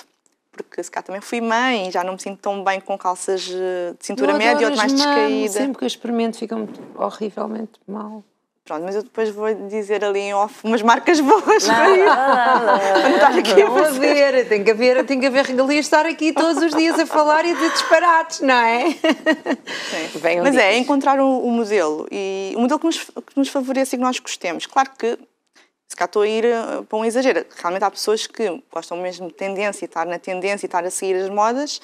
porque se cá também fui mãe, já não me sinto tão bem com calças eh, de cintura não média ou de mais mãe, descaída. Sempre que eu experimento fica horrivelmente mal. Pronto, mas eu depois vou dizer ali em off umas marcas boas não, para ir. Não, não, não, não, haver, tem que haver, tem que haver regalia estar aqui todos os dias a falar e a dizer disparates, não é? Sim. Bem, [laughs] mas é, encontrar o, o modelo e o modelo que nos, que nos favoreça e que nós gostemos. Claro que se cá estou a ir eh, para um exagero. Realmente há pessoas que gostam mesmo de tendência, estar na tendência, e estar a seguir as modas,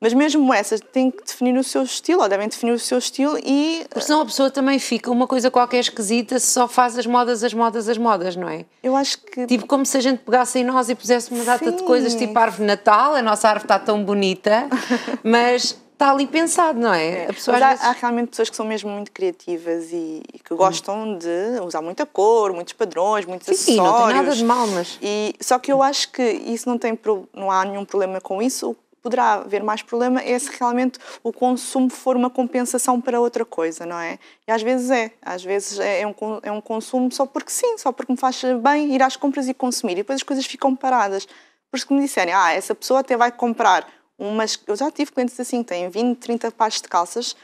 mas mesmo essas têm que definir o seu estilo, ou devem definir o seu estilo e... Porque senão a pessoa também fica uma coisa qualquer esquisita se só faz as modas, as modas, as modas, não é? Eu acho que... Tipo como se a gente pegasse em nós e pusesse uma data Sim. de coisas, tipo árvore natal, a nossa árvore está tão bonita, [laughs] mas está ali pensado, não é? é. Mas há, vezes... há, realmente pessoas que são mesmo muito criativas e, e que gostam hum. de usar muita cor, muitos padrões, muitos sim, acessórios. Sim, não tem nada de mal, mas... E, só que eu acho que isso não tem, não há nenhum problema com isso poderá haver mais problema é se realmente o consumo for uma compensação para outra coisa, não é? E às vezes é, às vezes é, é um, é um consumo só porque sim, só porque me faz bem ir às compras e consumir, e depois as coisas ficam paradas. Por isso que me disserem, ah, essa pessoa até vai comprar umas. Eu já tive clientes assim, têm 20, 30 pares de calças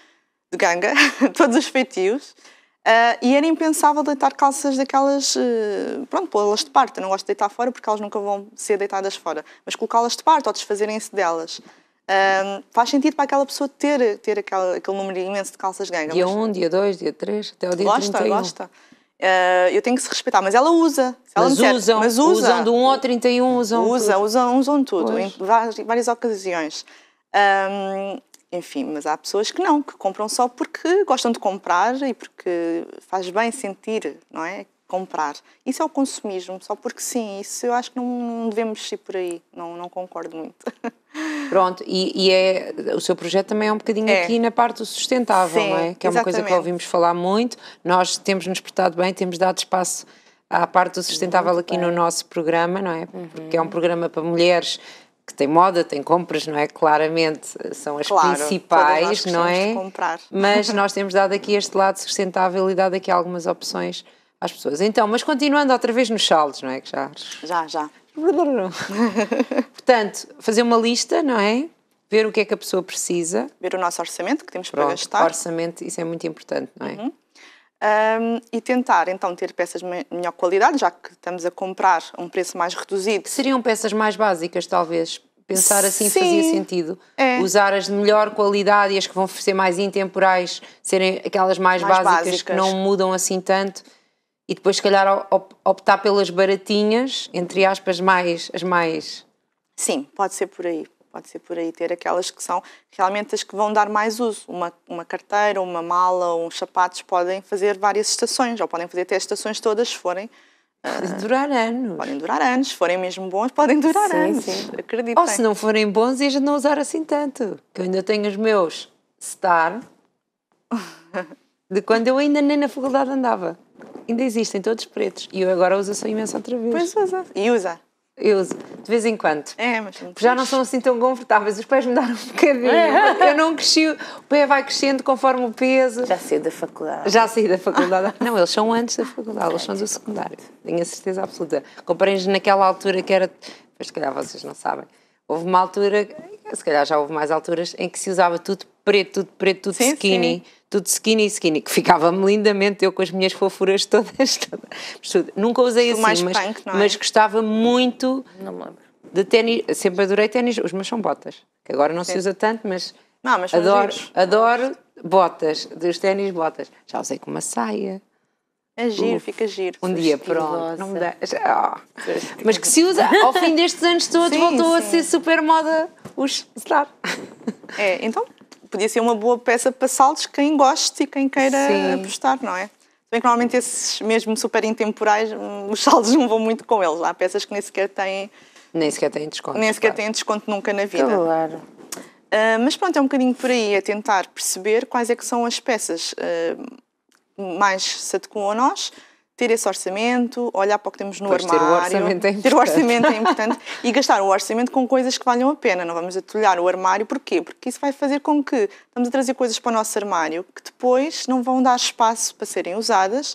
de ganga, [laughs] todos os feitios. Uh, e era impensável deitar calças daquelas, uh, pronto, pô-las de parte. Eu não gosto de deitar fora porque elas nunca vão ser deitadas fora. Mas colocá-las de parte ou desfazerem-se delas. Eh, faz sentido para aquela pessoa ter, ter aquela, aquele número imenso de calças de ganga. Dia 1, um, dia 2, dia 3, até o dia gosta, 31. Gosta, gosta. Uh, eu tenho que se respeitar, mas ela usa. Ela mas, usam, mas usa. Usam de um ao 31, usam Usa, tudo. usam, usam tudo, pois. em várias, várias ocasiões. Um, enfim, mas há pessoas que não, que compram só porque gostam de comprar e porque faz bem sentir, não é? Comprar. Isso é o consumismo, só porque sim, isso eu acho que não, não devemos ir por aí, não, não concordo muito. [laughs] Pronto, e, e, é, o seu projeto também é um bocadinho é. aqui na parte do sustentável, Sim, não é? Que é uma coisa que ouvimos falar muito. Nós temos nos portado bem, temos dado espaço à parte do sustentável muito aqui bem. no nosso programa, não é? Uhum. Porque é um programa para mulheres que tem moda, tem compras, não é? Claramente eh, são as claro, principais, não é? Comprar. Mas [laughs] nós temos dado aqui este lado sustentável e dado aqui algumas opções às pessoas. Então, mas continuando outra vez nos saldos, não é? Que já... já, já. [laughs] Portanto, fazer uma lista, não é? Ver o que é que a pessoa precisa. Ver o nosso orçamento que temos Pronto, para gastar. Orçamento, isso é muito importante, não é? Uhum. Um, e tentar então ter peças de melhor qualidade, já que estamos a comprar a um preço mais reduzido. Seriam peças mais básicas, talvez. Pensar assim Sim, fazia sentido. É. Usar as de melhor qualidade e as que vão ser mais intemporais serem aquelas mais, mais básicas, básicas, que não mudam assim tanto e depois se calhar optar pelas baratinhas, entre aspas, mais as mais. Sim, pode ser por aí. Pode ser por aí ter aquelas que são realmente as que vão dar mais uso. Uma, uma carteira, uma mala, uns sapatos podem fazer várias estações, ou podem fazer até estações todas, se forem. Podem ah, durar anos. Podem durar anos. Se forem mesmo bons, podem durar sim, anos. Sim. Acredito. Ou se não forem bons, e já não usar assim tanto. Que eu ainda tenho os meus Star, [laughs] de quando eu ainda nem na faculdade andava ainda existem, todos pretos. E eu agora uso a sua imensa outra vez. Pois usa. E usa. Eu uso, de vez em quando. É, mas já não são assim tão confortáveis, os pés mudaram um bocadinho. [laughs] Eu não cresci, o pé vai crescendo conforme o peso. Já saí da faculdade. Já saí da faculdade. [laughs] não, eles são antes da faculdade, eles são do secundário. Tenho a certeza absoluta. Comparem-nos naquela altura que era. Mas se calhar vocês não sabem. Houve uma altura, se calhar já houve mais alturas, em que se usava tudo preto, tudo preto, tudo sim, skinny. Sim tudo skinny skinny, que ficava-me lindamente eu com as minhas fofuras todas. [laughs] todas nunca usei assim, mas, punk, é? mas gostava muito não me lembro. de ténis, sempre adorei ténis, os meus são botas, que agora não Sim. se usa tanto, mas, não, mas adoro, adoro botas, dos ténis botas. Já usei com uma saia. É giro, Uf, fica giro. Um dia, pronto. Não me Oh. Mas que se usa, ao fim destes anos todos, sim, voltou sim. a ser super moda os claro É, então podia ser uma boa peça para saldos quem goste e quem queira Sim. apostar, não é? Se bem que normalmente esses mesmo super intemporais, hum, os saldos não vão muito com eles. Há peças que nem sequer têm... Nem sequer têm desconto. Nem sequer claro. têm desconto nunca na vida. Claro. Uh, mas pronto, é um bocadinho por aí, a tentar perceber quais é que são as peças uh, mais se adequam a nós, ter esse orçamento, olhar para o que temos no pois armário. Ter o orçamento é importante. Ter o orçamento é [laughs] importante e gastar o orçamento com coisas que valham a pena. Não vamos atolhar o armário, porquê? Porque isso vai fazer com que estamos a trazer coisas para o nosso armário que depois não vão dar espaço para serem usadas.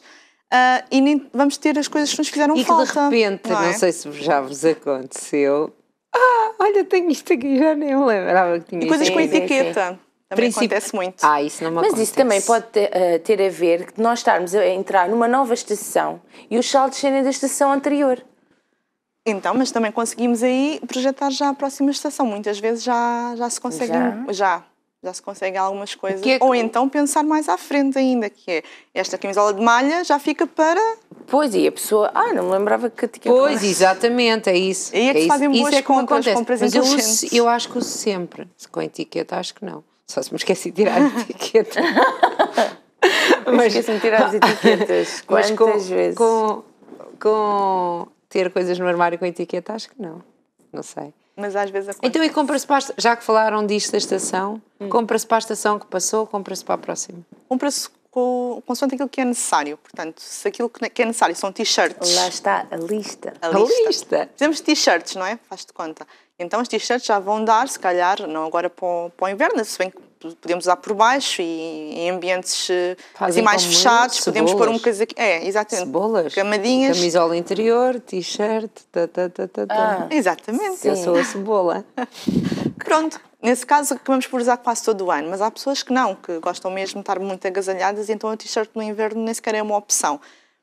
Uh, e nem vamos ter as coisas que nos fizeram e falta. E de repente, não, é? não sei se já vos aconteceu, ah, olha, tenho isto aqui, já nem me lembrava que tinha E coisas com etiqueta. Também Princip... acontece muito. Ah, isso não me Mas isso também pode ter, uh, ter a ver que nós estarmos a entrar numa nova estação e os saltos serem da estação anterior. Então, mas também conseguimos aí projetar já a próxima estação. Muitas vezes já, já se consegue. Já. já. já se consegue algumas coisas. É que... Ou então pensar mais à frente ainda, que é esta camisola de malha já fica para. Pois, e a pessoa. Ah, não me lembrava que tinha. Pois, exatamente, é isso. E é, é que é isso. fazem boas isso é compras, compras Mas eu, uso, eu acho que uso sempre. Com etiqueta, acho que não. Só se me esqueci de tirar a [laughs] etiqueta. mas esqueci de tirar as [laughs] etiquetas. Quantas mas com, vezes? Com, com ter coisas no armário com etiqueta, acho que não. Não sei. Mas às vezes acontece. Então, e compra-se para já que falaram disto da estação, hum. compra-se para a estação que passou, compra-se para a próxima. Compra-se com, consoante aquilo que é necessário. Portanto, se aquilo que é necessário são t-shirts. Lá está a lista. A, a lista. lista. Fizemos t-shirts, não é? Faz-te conta. Então os t-shirts já vão dar, se calhar, não agora para o, para o inverno, se bem que podemos usar por baixo e em ambientes eh, assim mais fechados, podemos pôr um casaco. É, exatamente. Cebolas, camadinhas. Camisola interior, t-shirt, ta, ta, ta, ta, ah, Exatamente. Sim. Eu sou a cebola. [laughs] Pronto. Nesse caso, acabamos por usar quase todo o ano, mas há pessoas que não, que gostam mesmo de estar muito agasalhadas, então o t-shirt no inverno nem sequer é uma opção.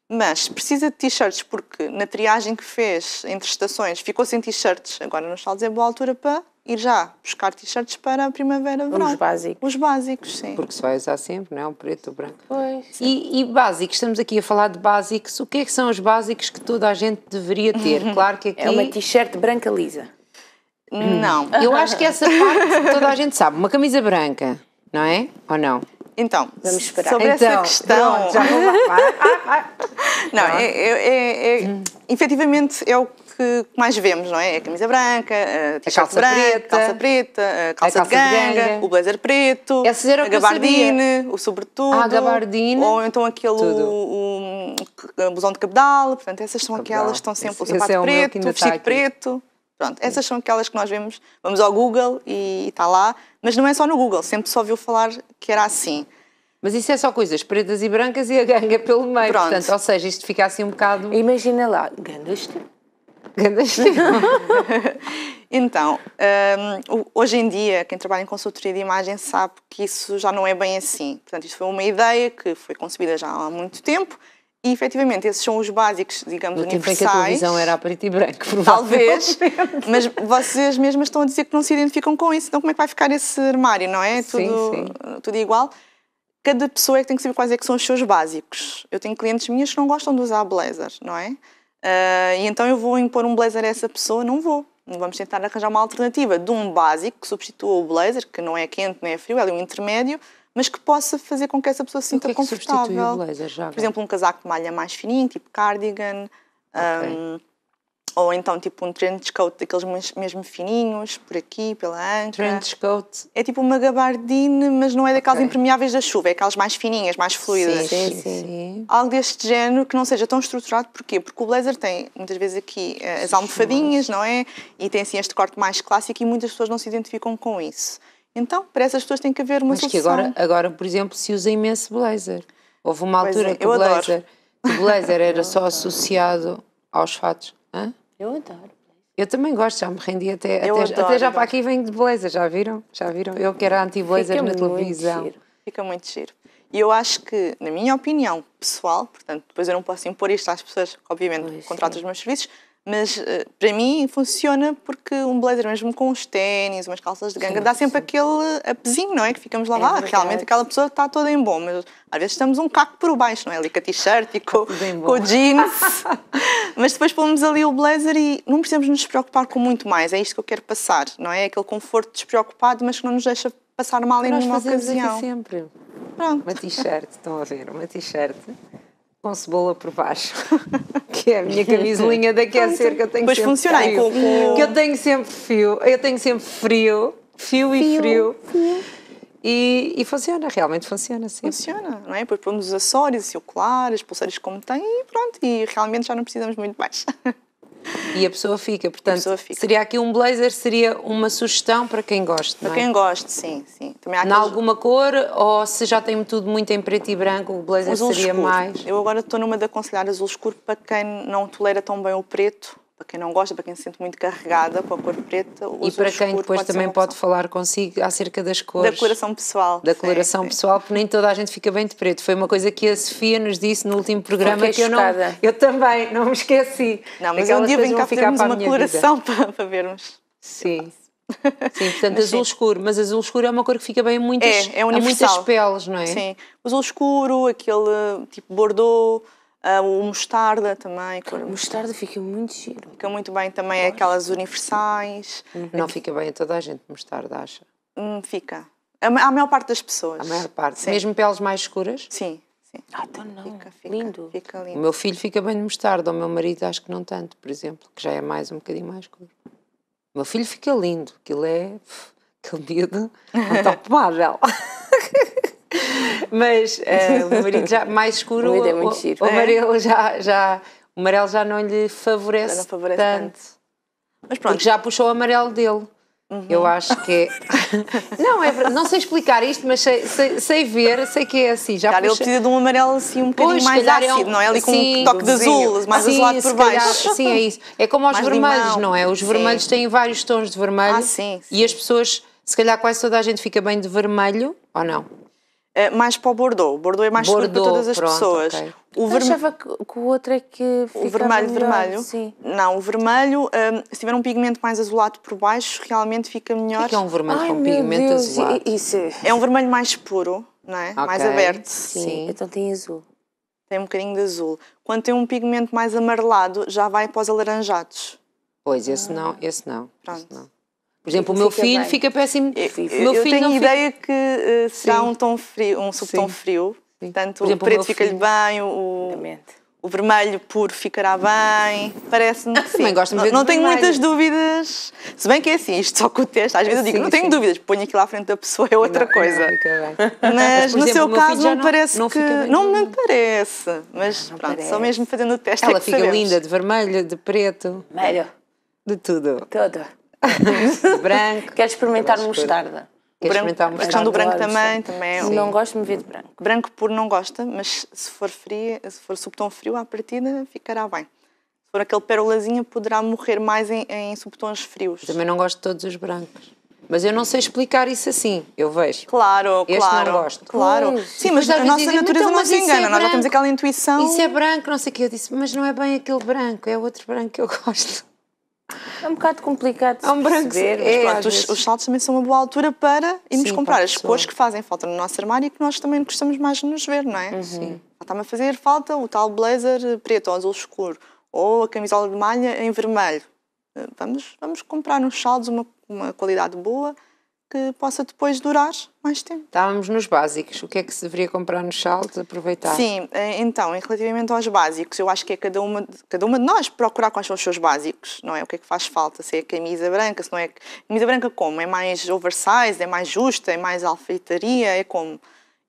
Mas precisa de t-shirts porque na triagem que fez entre estações ficou sem t-shirts. Agora não está a dizer boa altura para ir já buscar t-shirts para a primavera, verão. Os básicos. Os básicos, sim. Porque se vai usar sempre, não é? O preto, o branco. Pois. E, e, básicos, estamos aqui a falar de básicos. O que é que são os básicos que toda a gente deveria ter? Uhum. Claro que aqui... É uma t-shirt branca lisa. Não. Eu acho que essa parte toda a gente sabe. Uma camisa branca, não é? Ou não? Então, Vamos esperar. sobre então, essa questão. Pronto, já vou lá. [laughs] não, é, é, é, é hum. efetivamente é o que mais vemos, não é? é a camisa branca, a branca, preta, calça preta, a calça, a calça de, ganga, de, ganga, o blazer preto, eram a gabardine, o sobretudo, ah, a gabardine, ou então aquele o, blusão de cabedal, portanto essas são cabedal. aquelas que estão sempre Esse, é o sapato preto, o vestido aqui. preto. Pronto, essas são aquelas que nós vemos, vamos ao Google e está lá, mas não é só no Google, sempre só ouviu falar que era assim. Mas isso é só coisas pretas e brancas e a ganga pelo meio, Pronto. portanto, ou seja, isto fica assim um bocado... Imagina lá, gandaste Gandaste [laughs] Então, um, hoje em dia, quem trabalha em consultoria de imagem sabe que isso já não é bem assim. Portanto, isto foi uma ideia que foi concebida já há muito tempo, e efetivamente esses são os básicos, digamos, no universais. Tempo em que a televisão era a preto e branco, [laughs] provavelmente. Talvez, mas vocês mesmas estão a dizer que não se identificam com isso, então como é que vai ficar esse armário, não é? Sim, tudo, sim. tudo igual. Cada pessoa é que tem que saber quais é que são os seus básicos. Eu tenho clientes minhas que não gostam de usar blazer, não é? Uh, e então eu vou impor um blazer a essa pessoa? Não vou. Vamos tentar arranjar uma alternativa de um básico que substitua o blazer, que não é quente nem é frio, é um intermédio, mas que possa fazer com que essa pessoa se então sinta que é que confortável. Blazer, já, Por exemplo, um casaco de malha mais fininho, tipo cardigan, okay. um, ou então tipo um trench coat daqueles mesmo fininhos, por aqui, pela anca. Trench coat? É tipo uma gabardine, mas não é daquelas okay. impermeáveis da chuva, é aquelas mais fininhas, mais fluidas. Sim, sim, sim. Algo deste género que não seja tão estruturado, porquê? Porque o blazer tem muitas vezes aqui eh, as almofadinhas, não é? E tem assim este corte mais clássico e muitas pessoas não se identificam com isso. Então, para essas pessoas tem que haver uma Mas solução. Mas que agora, agora, por exemplo, se usa imenso blazer. Houve uma altura é, que, o blazer, que o blazer era [laughs] só associado aos fatos. Hã? Eu adoro. Eu também gosto, já me rendi até. até, adoro, até já para aqui venho de blazer, já viram? Já viram? Eu que era anti-blazer na televisão. Giro. Fica muito giro. E eu acho que, na minha opinião pessoal, portanto, depois eu não posso impor isto às pessoas, obviamente, pois contrato os meus serviços, mas eh, para mim funciona porque um blazer, mesmo com os ténis, umas calças de ganga, sim, dá sempre sim. aquele apesinho, não é? Que ficamos lá, é ah, realmente aquela pessoa está toda em bom, mas às vezes estamos um caco por baixo, não é? Ali com a t-shirt e com, com o jeans. [laughs] mas depois pomos ali o blazer e não precisamos nos preocupar com muito mais, é isto que eu quero passar, não é? é aquele conforto despreocupado, mas que não nos deixa passar mal em nenhuma ocasião. Nós sempre. Pronto. Uma t-shirt, estão a ver? Uma t-shirt com cebola por baixo, [laughs] que é a minha camisolinha de aquecer que eu tenho pois sempre funciona, frio, com... que eu tenho sempre frio, eu tenho sempre frio, fio, e frio. frio. E, e, funciona, realmente funciona, sim. Funciona, não é? Depois pomos os acessórios, o celular, as pulseiras como tem e pronto, e realmente já não precisamos muito mais. [laughs] e a pessoa fica. Portanto, pessoa fica. seria aqui um blazer, seria uma sugestão para quem gosta. Para é? quem gosta, sim. sim. Também há Na aqueles... alguma cor ou se já tem tudo muito em preto e branco, o blazer azul seria escuro. mais? Eu agora estou numa de aconselhar azul escuro para quem não tolera tão bem o preto para quem não gosta, para quem se sente muito carregada com a cor preta. O e para quem depois pode também pode falar consigo acerca das cores. Da coloração pessoal. Da coloração pessoal, porque nem toda a gente fica bem de preto. Foi uma coisa que a Sofia nos disse no último programa que eu não. Eu também, não me esqueci. Não, mas é um dia vem cá ficar para uma coloração [laughs] para, para vermos. Sim. Sim, portanto, mas, azul sim. escuro, mas azul escuro é uma cor que fica bem em muitas, é, é muitas peles, não é? Sim, azul escuro, aquele tipo bordeaux, Uh, o mostarda também. Cor... Mostarda fica muito giro. Fica muito bem também é aquelas universais. Uhum. Não fica bem a toda a gente mostarda, acha? Hum, fica. A, a, maior parte das pessoas. A maior parte. Sim. Mesmo peles mais escuras? Sim. sim. Ah, então não. Fica, fica, lindo. Fica lindo. O meu filho fica bem de mostarda, o meu marido acho que não tanto, por exemplo, que já é mais um bocadinho mais escuro. O meu filho fica lindo, aquilo é. Aquele miúdo intomável. [laughs] [laughs] Mas uh, o marido já mais escuro, é o, é muito giro. o, o é? amarelo já, já, o amarelo já não lhe favorece, não favorece tanto. tanto. Mas pronto. Porque já puxou o amarelo dele. Uhum. Eu acho que é. [laughs] não, é não sei explicar isto, mas sei, sei, sei ver, sei que é assim. Já claro, puxa... ele precisa de um amarelo assim um pouco mais é ácido, é um... não é? Ali com sim, um toque de azul, mais sim, azulado por baixo. Calhar, sim, é isso. É como aos mais vermelhos, limão. não é? Os vermelhos têm vários tons de vermelho. Ah, sim, sim. E as pessoas, se calhar quase toda a gente fica bem de vermelho, ou não? Eh, mais para o Bordeaux. O Bordeaux é mais Bordeaux, para todas as pronto, pessoas. Okay. O verme... achava que, que, o outro é que O vermelho, melhor, vermelho. Sim. Não, o vermelho, um, se tiver um pigmento mais azulado por baixo, realmente fica é melhor. O que é um vermelho Ai, com pigmento Deus. azulado? Isso. É-, [laughs] é um vermelho mais puro, não é? Okay. Mais aberto. Sim. sim. então tem azul. Tem um bocadinho de azul. Quando tem um pigmento mais amarelado, já vai para os alaranjados. Pois, esse ah. não, esse não. Pronto. Esse não. Por exemplo, o meu filho bem. fica péssimo. Eu, eu, eu tenho ideia fica... que uh, eh, será um tom frio, um frio. Portanto, exemplo, o preto fica-lhe bem, o, o vermelho puro ficará bem. Parece-me ah, que sim. gosto não, não tenho muitas dúvidas. Se bem que é assim, isto só com o teste. Às vezes eu digo, sim, não tenho sim. dúvidas, ponho aquilo à frente da pessoa, é outra não, coisa. Não mas, mas [laughs] no exemplo, seu caso não parece não, que. Não me parece. Mas pronto, parece. só mesmo fazendo o teste. É Ela é fica sabemos. linda, de vermelho, de preto. Melhor. De tudo. De tudo. [laughs] branco. Quero experimentar mostarda. Quero experimentar mostarda. A questão do branco também, também é Não gosto de me ver de branco. Branco puro não gosta, mas se for frio, se for subtom frio à partida, ficará bem. Se for aquele pérolazinha poderá morrer mais em, em subtons frios. Também não gosto de todos os brancos. Mas eu não sei explicar isso assim, eu vejo. Claro, este claro. não gosto. Claro. Sim, mas a nossa natureza então, não se é engana, é nós já temos aquela intuição. Isso é branco, não sei o que Eu disse, mas não é bem aquele branco, é outro branco que eu gosto. É um bocado complicado de é um branco perceber, é, pronto, os, os, saltos também são uma boa altura para irmos Sim, comprar as cores que fazem falta no nosso armário e que nós também gostamos mais de nos ver, não é? Uhum. Sim. Está-me a fazer falta o tal blazer preto ou azul escuro ou a camisola de malha em vermelho. Eh, vamos, vamos comprar uns saldos uma, uma qualidade boa que possa depois durar mais tempo. Estávamos nos básicos. O que é que se deveria comprar nos saldos, aproveitar? Sim, eh, então, relativamente aos básicos, eu acho que é cada uma, cada uma de nós procurar quais são os seus básicos, não é? O que é que faz falta? Se é camisa branca, se não é... Camisa branca como? É mais oversize? É mais justa? É mais alfeitaria? É como?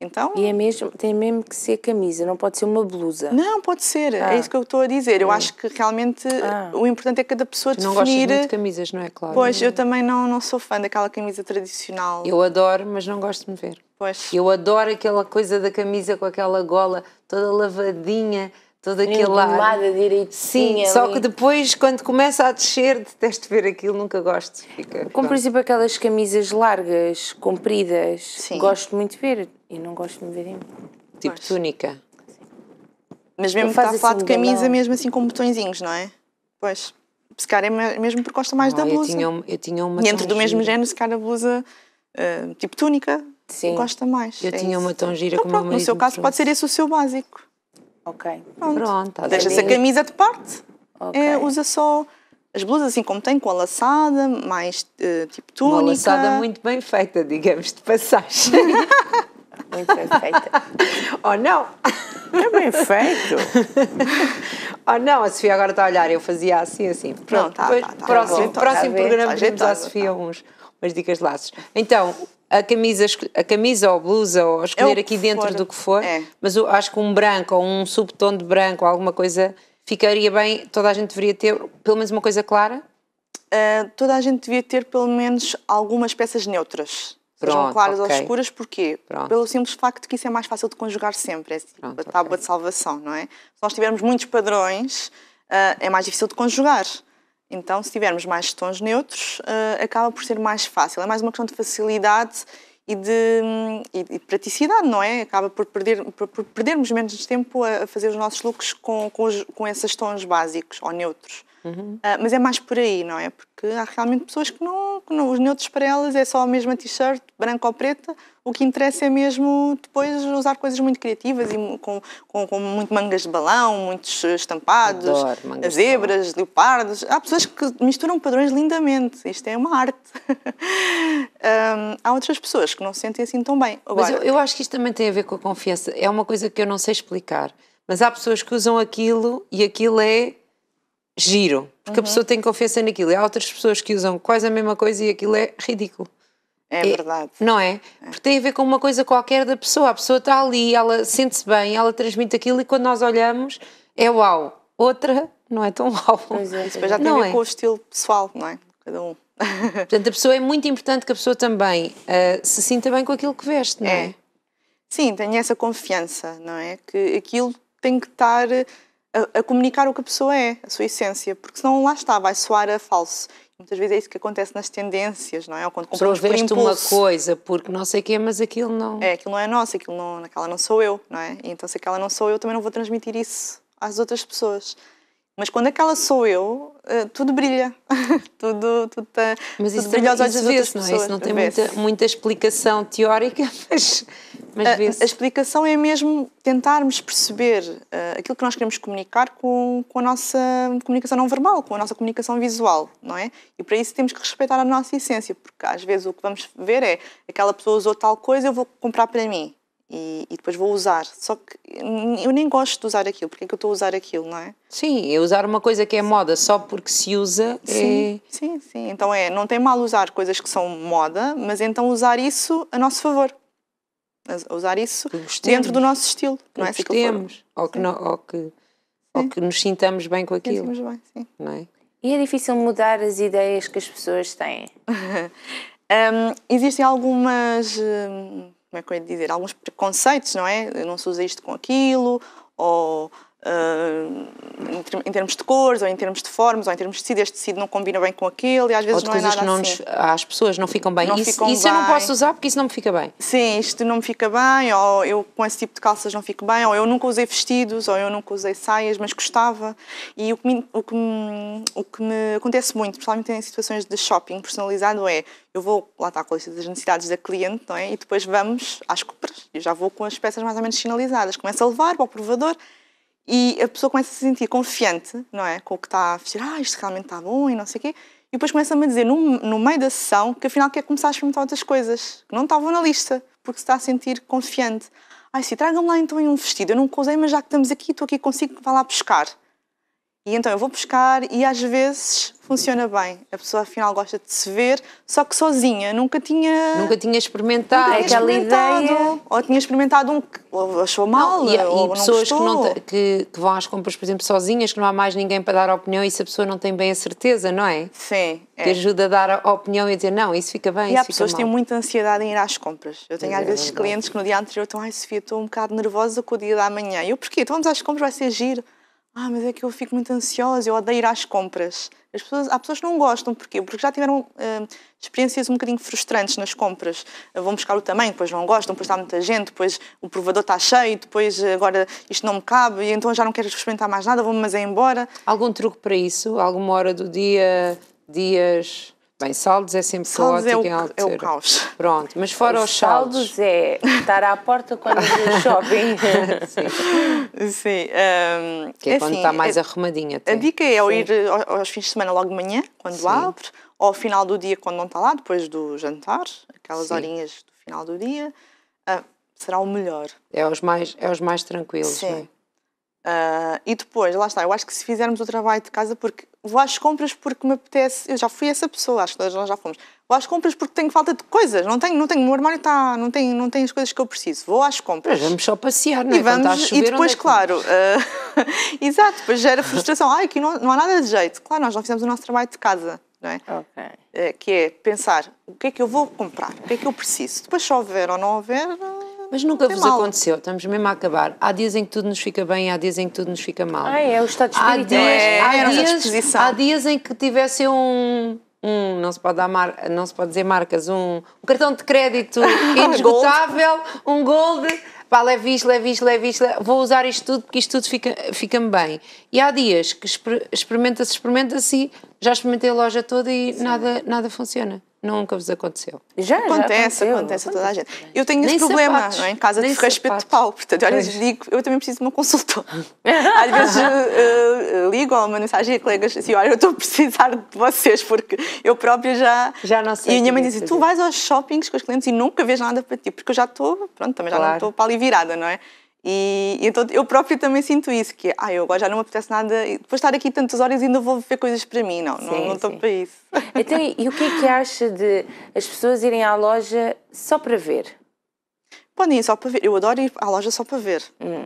Então, e é mesmo, tem mesmo que ser camisa, não pode ser uma blusa. Não, pode ser, é ah. é isso que eu estou a dizer. Eu é. acho que realmente eh, ah. o importante é cada pessoa tu não definir... Não gosto de camisas, não é claro? Pois, eu também não, não sou fã daquela camisa tradicional. Eu adoro, mas não gosto de me ver. Pois. Eu adoro aquela coisa da camisa com aquela gola toda lavadinha, todo aquele ar. Sim, ali. só que depois, quando começa a descer, teste ver aquilo, nunca gosto. Fica, Como, por exemplo, aquelas camisas largas, compridas, Sim. gosto muito de ver e não gosto de me ver em Tipo túnica. Sim. Mas mesmo que está a falar assim de camisa, mesmo assim com botõezinhos, não é? Pois. Se calhar é mesmo porque gosta mais da blusa. Eu tinha, eu tinha uma e entre do mesmo género, se calhar a blusa uh, tipo túnica, Sim. gosta mais. Eu é tinha isso. uma tão gira então, como pronto, No seu caso, pode ser esse o seu básico. Ok. Pronto. pronto tá Deixa-se a camisa de parte. Okay. É, usa só as blusas assim como tem, com a laçada, mais uh, tipo túnica. Uma laçada muito bem feita, digamos, de passagem. [laughs] Muito bem feita. [laughs] oh, não! É bem feito! [laughs] oh, não, a Sofia agora está a olhar, eu fazia assim, assim. Pronto, não, tá, depois, tá, tá, próximo, tá próximo programa tá pedimos à Sofia tá. uns, umas dicas de laços. Então, a camisa, a camisa ou blusa, ou escolher é aqui dentro for. do que for, é. mas eu acho que um branco ou um subtom de branco, alguma coisa, ficaria bem, toda a gente deveria ter pelo menos uma coisa clara? Uh, toda a gente devia ter pelo menos algumas peças neutras. Pronto, sejam claras okay. ou escuras, porquê? Pronto. Pelo simples facto que isso é mais fácil de conjugar sempre, é tipo a tábua okay. de salvação, não é? Se nós tivermos muitos padrões, uh, é mais difícil de conjugar. Então, se tivermos mais tons neutros, uh, acaba por ser mais fácil. É mais uma questão de facilidade e de, hum, e de praticidade, não é? Acaba por, perder, por, por perdermos menos tempo a, a fazer os nossos looks com, com, os, com esses tons básicos ou neutros. Uhum. Uh, mas é mais por aí, não é? Porque há realmente pessoas que não, que não os neutros para elas é só a mesma t-shirt, branca ou preta. O que interessa é mesmo depois usar coisas muito criativas e com, com, com muito mangas de balão, muitos estampados, Adoro, zebras, leopardos. Há pessoas que misturam padrões lindamente. Isto é uma arte. um, [laughs] há outras pessoas que não se sentem assim tão bem. Agora, mas eu, eu acho que isto também tem a ver com a confiança. É uma coisa que eu não sei explicar. Mas há pessoas que usam aquilo e aquilo é giro, porque uhum. a pessoa tem confiança naquilo. E há outras pessoas que usam quase a mesma coisa e aquilo é ridículo. É, é verdade. Não é? é? Porque tem a ver com uma coisa qualquer da pessoa. A pessoa está ali, ela sente-se bem, ela transmite aquilo e quando nós olhamos é uau. Outra não é tão [laughs] uau. Pois é, depois já é. tem não a ver é. com o estilo pessoal, não é? Cada um. [laughs] Portanto, a pessoa é muito importante que a pessoa também uh, se sinta bem com aquilo que veste, não é? é? Sim, tenha essa confiança, não é? Que aquilo tem que estar a, comunicar o que a pessoa é, a sua essência, porque senão lá está, vai soar a falso. Muitas vezes é isso que acontece nas tendências, não é? Ou quando compramos por impulso. uma coisa porque não sei o quê, mas aquilo não... É, aquilo não é nosso, aquilo não, aquela não sou eu, não é? E então se aquela não sou eu, também não vou transmitir isso às outras pessoas. Mas quando aquela sou eu, eh, tudo brilha. [laughs] tudo, tudo, tá, mas isso tudo brilha aos olhos das outras Não, é? isso não tem muita, muita explicação teórica, [laughs] mas, mas a, a, explicação é mesmo tentarmos perceber uh, aquilo que nós queremos comunicar com, com a nossa comunicação não verbal, com a nossa comunicação visual, não é? E para isso temos que respeitar a nossa essência, porque às vezes o que vamos ver é aquela pessoa usou tal coisa, eu vou comprar para mim e, e, depois vou usar. Só que eu nem gosto de usar aquilo, porque é que eu estou a usar aquilo, não é? Sim, é usar uma coisa que é moda só porque se usa. É sim, é... sim, sim. Então é, não tem mal usar coisas que são moda, mas então usar isso a nosso favor. usar isso dentro do nosso estilo, que não é? Que temos, ou que, não, ou, que, ou que nos sintamos bem com aquilo. bem, sim. Não é? E é difícil mudar as ideias que as pessoas têm. [laughs] um, existem algumas. Hum, como é que eu ia dizer, alguns preconceitos, não é? Eu não se usa isto com aquilo, ou ah, em termos de cores, ou em termos de formas, ou em termos de tecido, este tecido não combina bem com aquele, e às vezes ou de não é nada que não assim. Nos, às pessoas não ficam bem. Não isso, ficam isso bem. eu não posso usar porque isso não me fica bem. Sim, isto não me fica bem, ou eu com esse tipo de calças não fico bem, ou eu nunca usei vestidos, ou eu nunca usei saias, mas gostava. E o que me, o que me, o que me acontece muito, principalmente em situações de shopping personalizado, é eu vou lá está com a lista das necessidades da cliente, não é? E depois vamos às compras. Eu já vou com as peças mais ou menos sinalizadas. Começo a levar para o provador e a pessoa começa a se sentir confiante, não é? Com o que está a fazer, ah, isto realmente está bom e não sei o quê. E depois começa-me a dizer, no, no meio da sessão, que afinal quer começar a experimentar outras coisas, que não estavam na lista, porque se está a sentir confiante. Ai, sim, tragam lá então um vestido. Eu nunca usei, mas já que estamos aqui, estou aqui, consigo, vá lá buscar. E então eu vou buscar e às vezes funciona bem. A pessoa afinal gosta de se ver, só que sozinha. Nunca tinha. Nunca tinha experimentado nunca tinha aquela experimentado, ideia. Ou tinha experimentado um que achou mal. Não, e, ou e não pessoas que, não, que, que, vão às compras, por exemplo, sozinhas, que não há mais ninguém para dar opinião e se a pessoa não tem bem a certeza, não é? Sim. É. ajuda a dar a opinião e dizer não, isso fica bem. E há pessoas que têm muita ansiedade em ir às compras. Eu tenho é, às vezes é clientes que no dia anterior estão, ai Sofia, estou um bocado nervosa com o dia da manhã. E eu, porquê? Então vamos às compras, vai ser giro. Ah, mas é que eu fico muito ansiosa, eu odeio ir às compras. As pessoas, há pessoas que não gostam, porquê? Porque já tiveram uh, experiências um bocadinho frustrantes nas compras. Uh, vão buscar o tamanho, depois não gostam, depois está muita gente, depois o provador está cheio, depois eh, agora isto não me cabe, e então já não quero experimentar mais nada, vou-me mas é embora. Algum truque para isso? Alguma hora do dia, dias? Bem, saldos é sempre saldos caótico é, é o, altura. É o caos. Pronto, mas fora os, saldos... saldos é estar à porta quando o [laughs] shopping. Sim. Sim um, que é assim, quando está mais arrumadinha. Até. A dica é ao ir aos fins de semana logo de manhã, quando Sim. abre, ou ao final do dia quando não está lá, depois do jantar, aquelas Sim. horinhas do final do dia, uh, será o melhor. É os mais, é os mais tranquilos, Sim. Uh, e depois, lá está, eu acho que se fizermos o trabalho de casa, porque vou às compras porque me apetece. Eu já fui essa pessoa, acho que nós já fomos. Vou às compras porque tenho falta de coisas, não tenho, não tenho, o meu armário está, não tem, não tem as coisas que eu preciso. Vou às compras. Mas vamos só passear, não é? E, tá vamos, a chover, e é depois, é claro, uh, [laughs] exato, depois gera frustração. Ah, aqui não, não há nada de jeito. Claro, nós não fizemos o nosso trabalho de casa, não é? Okay. Uh, que é pensar o que é que eu vou comprar, o que é que eu preciso. Depois, se houver ou não houver, uh, mas nunca vos mal. aconteceu, estamos mesmo a acabar. Há dias em que tudo nos fica bem, há dias em que tudo nos fica mal. Ai, é o estado de espírito. É? É, há dias, em que tivesse um um, não se pode dar mar, não se pode dizer marcas, um, um cartão de crédito [laughs] inesgotável, gold. um gold, pá, leve isto, leve isto, leve isto, vou usar isto tudo porque isto tudo fica, fica-me bem. E há dias que experimenta-se, experimenta-se, já experimentei a loja toda e nada, nada funciona. Nunca vos aconteceu. Já, acontece, já aconteceu, acontece a toda a gente. Eu tenho Nem esse problema, não é? Em casa Nem de respeito de pau. Portanto, olha, digo, eu também preciso de uma consultora [laughs] Às vezes uh, uh, ligo uma mensagem a colegas assim: olha, eu estou a precisar de vocês, porque eu própria já. Já não sei. E a minha mãe é diz: tu vais aos shoppings com os clientes e nunca vês nada para ti, porque eu já estou, pronto, também já claro. não estou para ali virada, não é? E então eu próprio também sinto isso, que ah, eu agora já não me apetece nada, e depois estar aqui tantas horas ainda vou ver coisas para mim, não, sim, não, não estou para isso. [laughs] Então, e o que é que acha de as pessoas irem à loja só para ver? Podem ir só para ver, eu adoro ir à loja só para ver. Hum.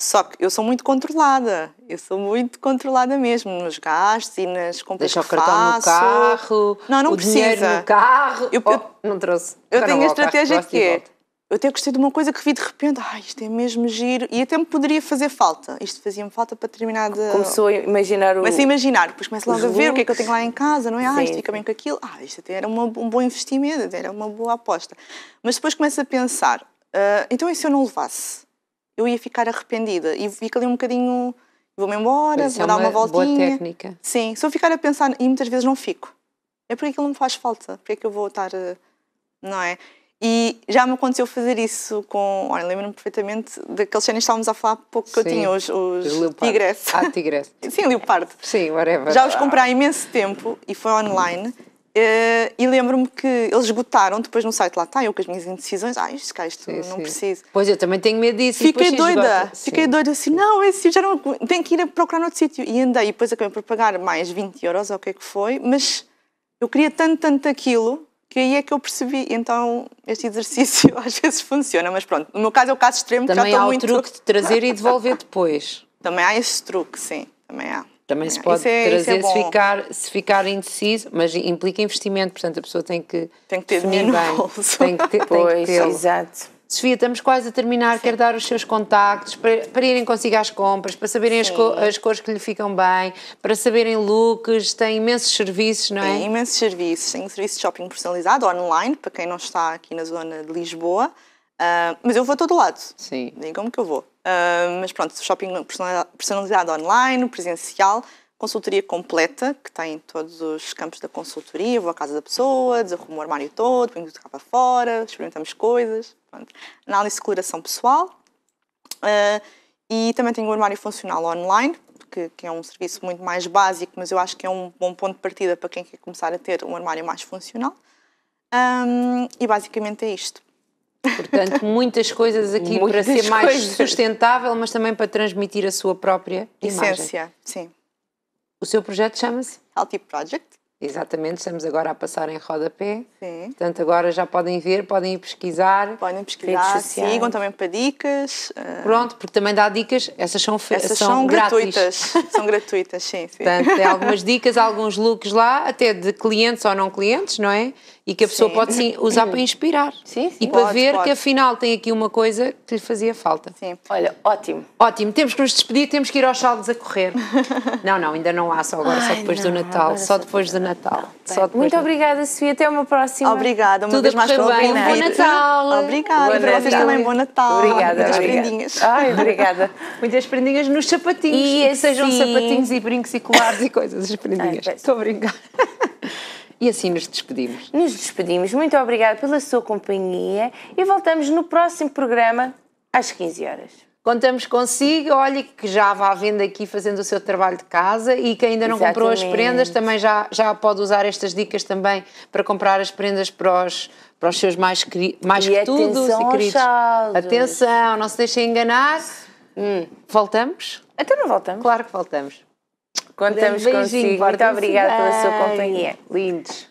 Só que eu sou muito controlada, eu sou muito controlada mesmo nos gastos e nas compras Deixa que o cartão no carro, não, não o precisa. dinheiro no carro, eu, eu oh, não trouxe. Eu Agora tenho a estratégia que é, eu até gostei de uma coisa que vi de repente, ah, isto é mesmo giro, e até me poderia fazer falta. Isto fazia-me falta para terminar de. Começou a imaginar o. Mas a imaginar, depois começo logo a ver o que é que eu tenho lá em casa, não é? Sim. Ah, isto fica bem com aquilo, ah, isto até era uma, um bom investimento, era uma boa aposta. Mas depois começo a pensar, ah, então e se eu não levasse? Eu ia ficar arrependida e fica ali um bocadinho, vou-me embora, vou é dar uma, uma voltinha. Boa técnica. Sim, se eu ficar a pensar, e muitas vezes não fico, é porque aquilo me faz falta, porque é que eu vou estar. Ah, não é? E já me aconteceu fazer isso com. Olha, lembro-me perfeitamente daqueles cenas que estávamos a falar há pouco que Sim, eu tinha, os, os tigresse. Ah, tigresse. [laughs] Sim, leopardo. Sim, whatever. Já os comprei há imenso tempo e foi online. Uh, e lembro-me que eles esgotaram depois no site lá está, eu com as minhas indecisões, ah, isto cá, isto sim, não sim. preciso. Pois eu também tenho medo disso. Fiquei doida, fiquei sim. doida assim, não, esse é assim, já não tenho que ir a procurar outro sítio. E andei, e depois acabei por pagar mais 20 euros, ou o que é que foi, mas eu queria tanto, tanto aquilo que aí é que eu percebi. Então, este exercício [laughs] às vezes funciona, mas pronto, no meu caso é o caso extremo. Também já estou há o truque de trazer e devolver depois. [laughs] Também há esse truque, sim, também há. Também se pode é, trazer é se, ficar, se ficar indeciso, mas implica investimento, portanto a pessoa tem que. Tem que ter dinheiro bem. Bolso. Tem que ter, pois, tem que ter exato. Sofia, estamos quase a terminar, Sim. quero dar os seus contactos para, para irem consigo às compras, para saberem as, co as, cores que lhe ficam bem, para saberem looks, tem imensos serviços, não é? Tem imensos serviços, tem um serviço de shopping personalizado online, para quem não está aqui na zona de Lisboa, uh, mas eu vou a todo lado, Sim. nem como que eu vou. Uh, mas pronto, shopping personalizado online, presencial, consultoria completa, que tem todos os campos da consultoria. vou à casa da pessoa, desarrumo o armário todo, ponho tudo cá para fora, experimentamos coisas. Pronto. Análise de coloração pessoal. Uh, e também tenho o um armário funcional online, que, que, é um serviço muito mais básico, mas eu acho que é um bom ponto de partida para quem quer começar a ter um armário mais funcional. Um, e basicamente é isto. Portanto, [laughs] muitas coisas aqui muitas para ser mais sustentável, mas também para transmitir a sua própria essência. Imagem. Sim. O seu projeto chama-se? Healthy Project. Exatamente, estamos agora a passar em rodapé. Sim. Portanto, agora já podem ver, podem ir pesquisar. Podem pesquisar, sigam também para dicas. Eh, Pronto, porque também dá dicas, essas são Essas são, são gratuitas. [laughs] são gratuitas, sim, sim. Portanto, tem [laughs] algumas dicas, alguns looks lá, até de clientes ou não clientes, não é? E que a pessoa sim. pode sim usar para inspirar. Sim, sim. E pode, para ver pode. que afinal tem aqui uma coisa que lhe fazia falta. Sim. Olha, ótimo. Ótimo, temos que nos despedir, temos que ir aos saldos a correr. [laughs] não, não, ainda não há, só agora, Ai, só depois não, do Natal. Só depois do Natal. Natal. Tá, bem, muito obrigada, Sofia. Até uma próxima. Obrigada, uma Tudo vez mais pelo Um bom Natal. Obrigada. para vocês também, bom Natal. Obrigada. Muitas obrigada. prendinhas. Ai, obrigada. Muitas prendinhas nos sapatinhos. E assim... sejam sapatinhos e brincos e colares e coisas, as prendinhas. Ai, Estou a brincar. [laughs] E assim nos despedimos. Nos despedimos. Muito obrigada pela sua companhia e voltamos no próximo programa às 15 horas contamos consigo, olhe que já vá à venda aqui fazendo o seu trabalho de casa e que ainda não Exatamente. comprou as prendas, também já, já pode usar estas dicas também para comprar as prendas para os, para os seus mais, mais e queridos. Atenção, não se deixem enganar. Hum. Voltamos? Até não voltamos. Claro que voltamos. Contamos um beijinho, consigo. Muito obrigada pela sua companhia. Lindos.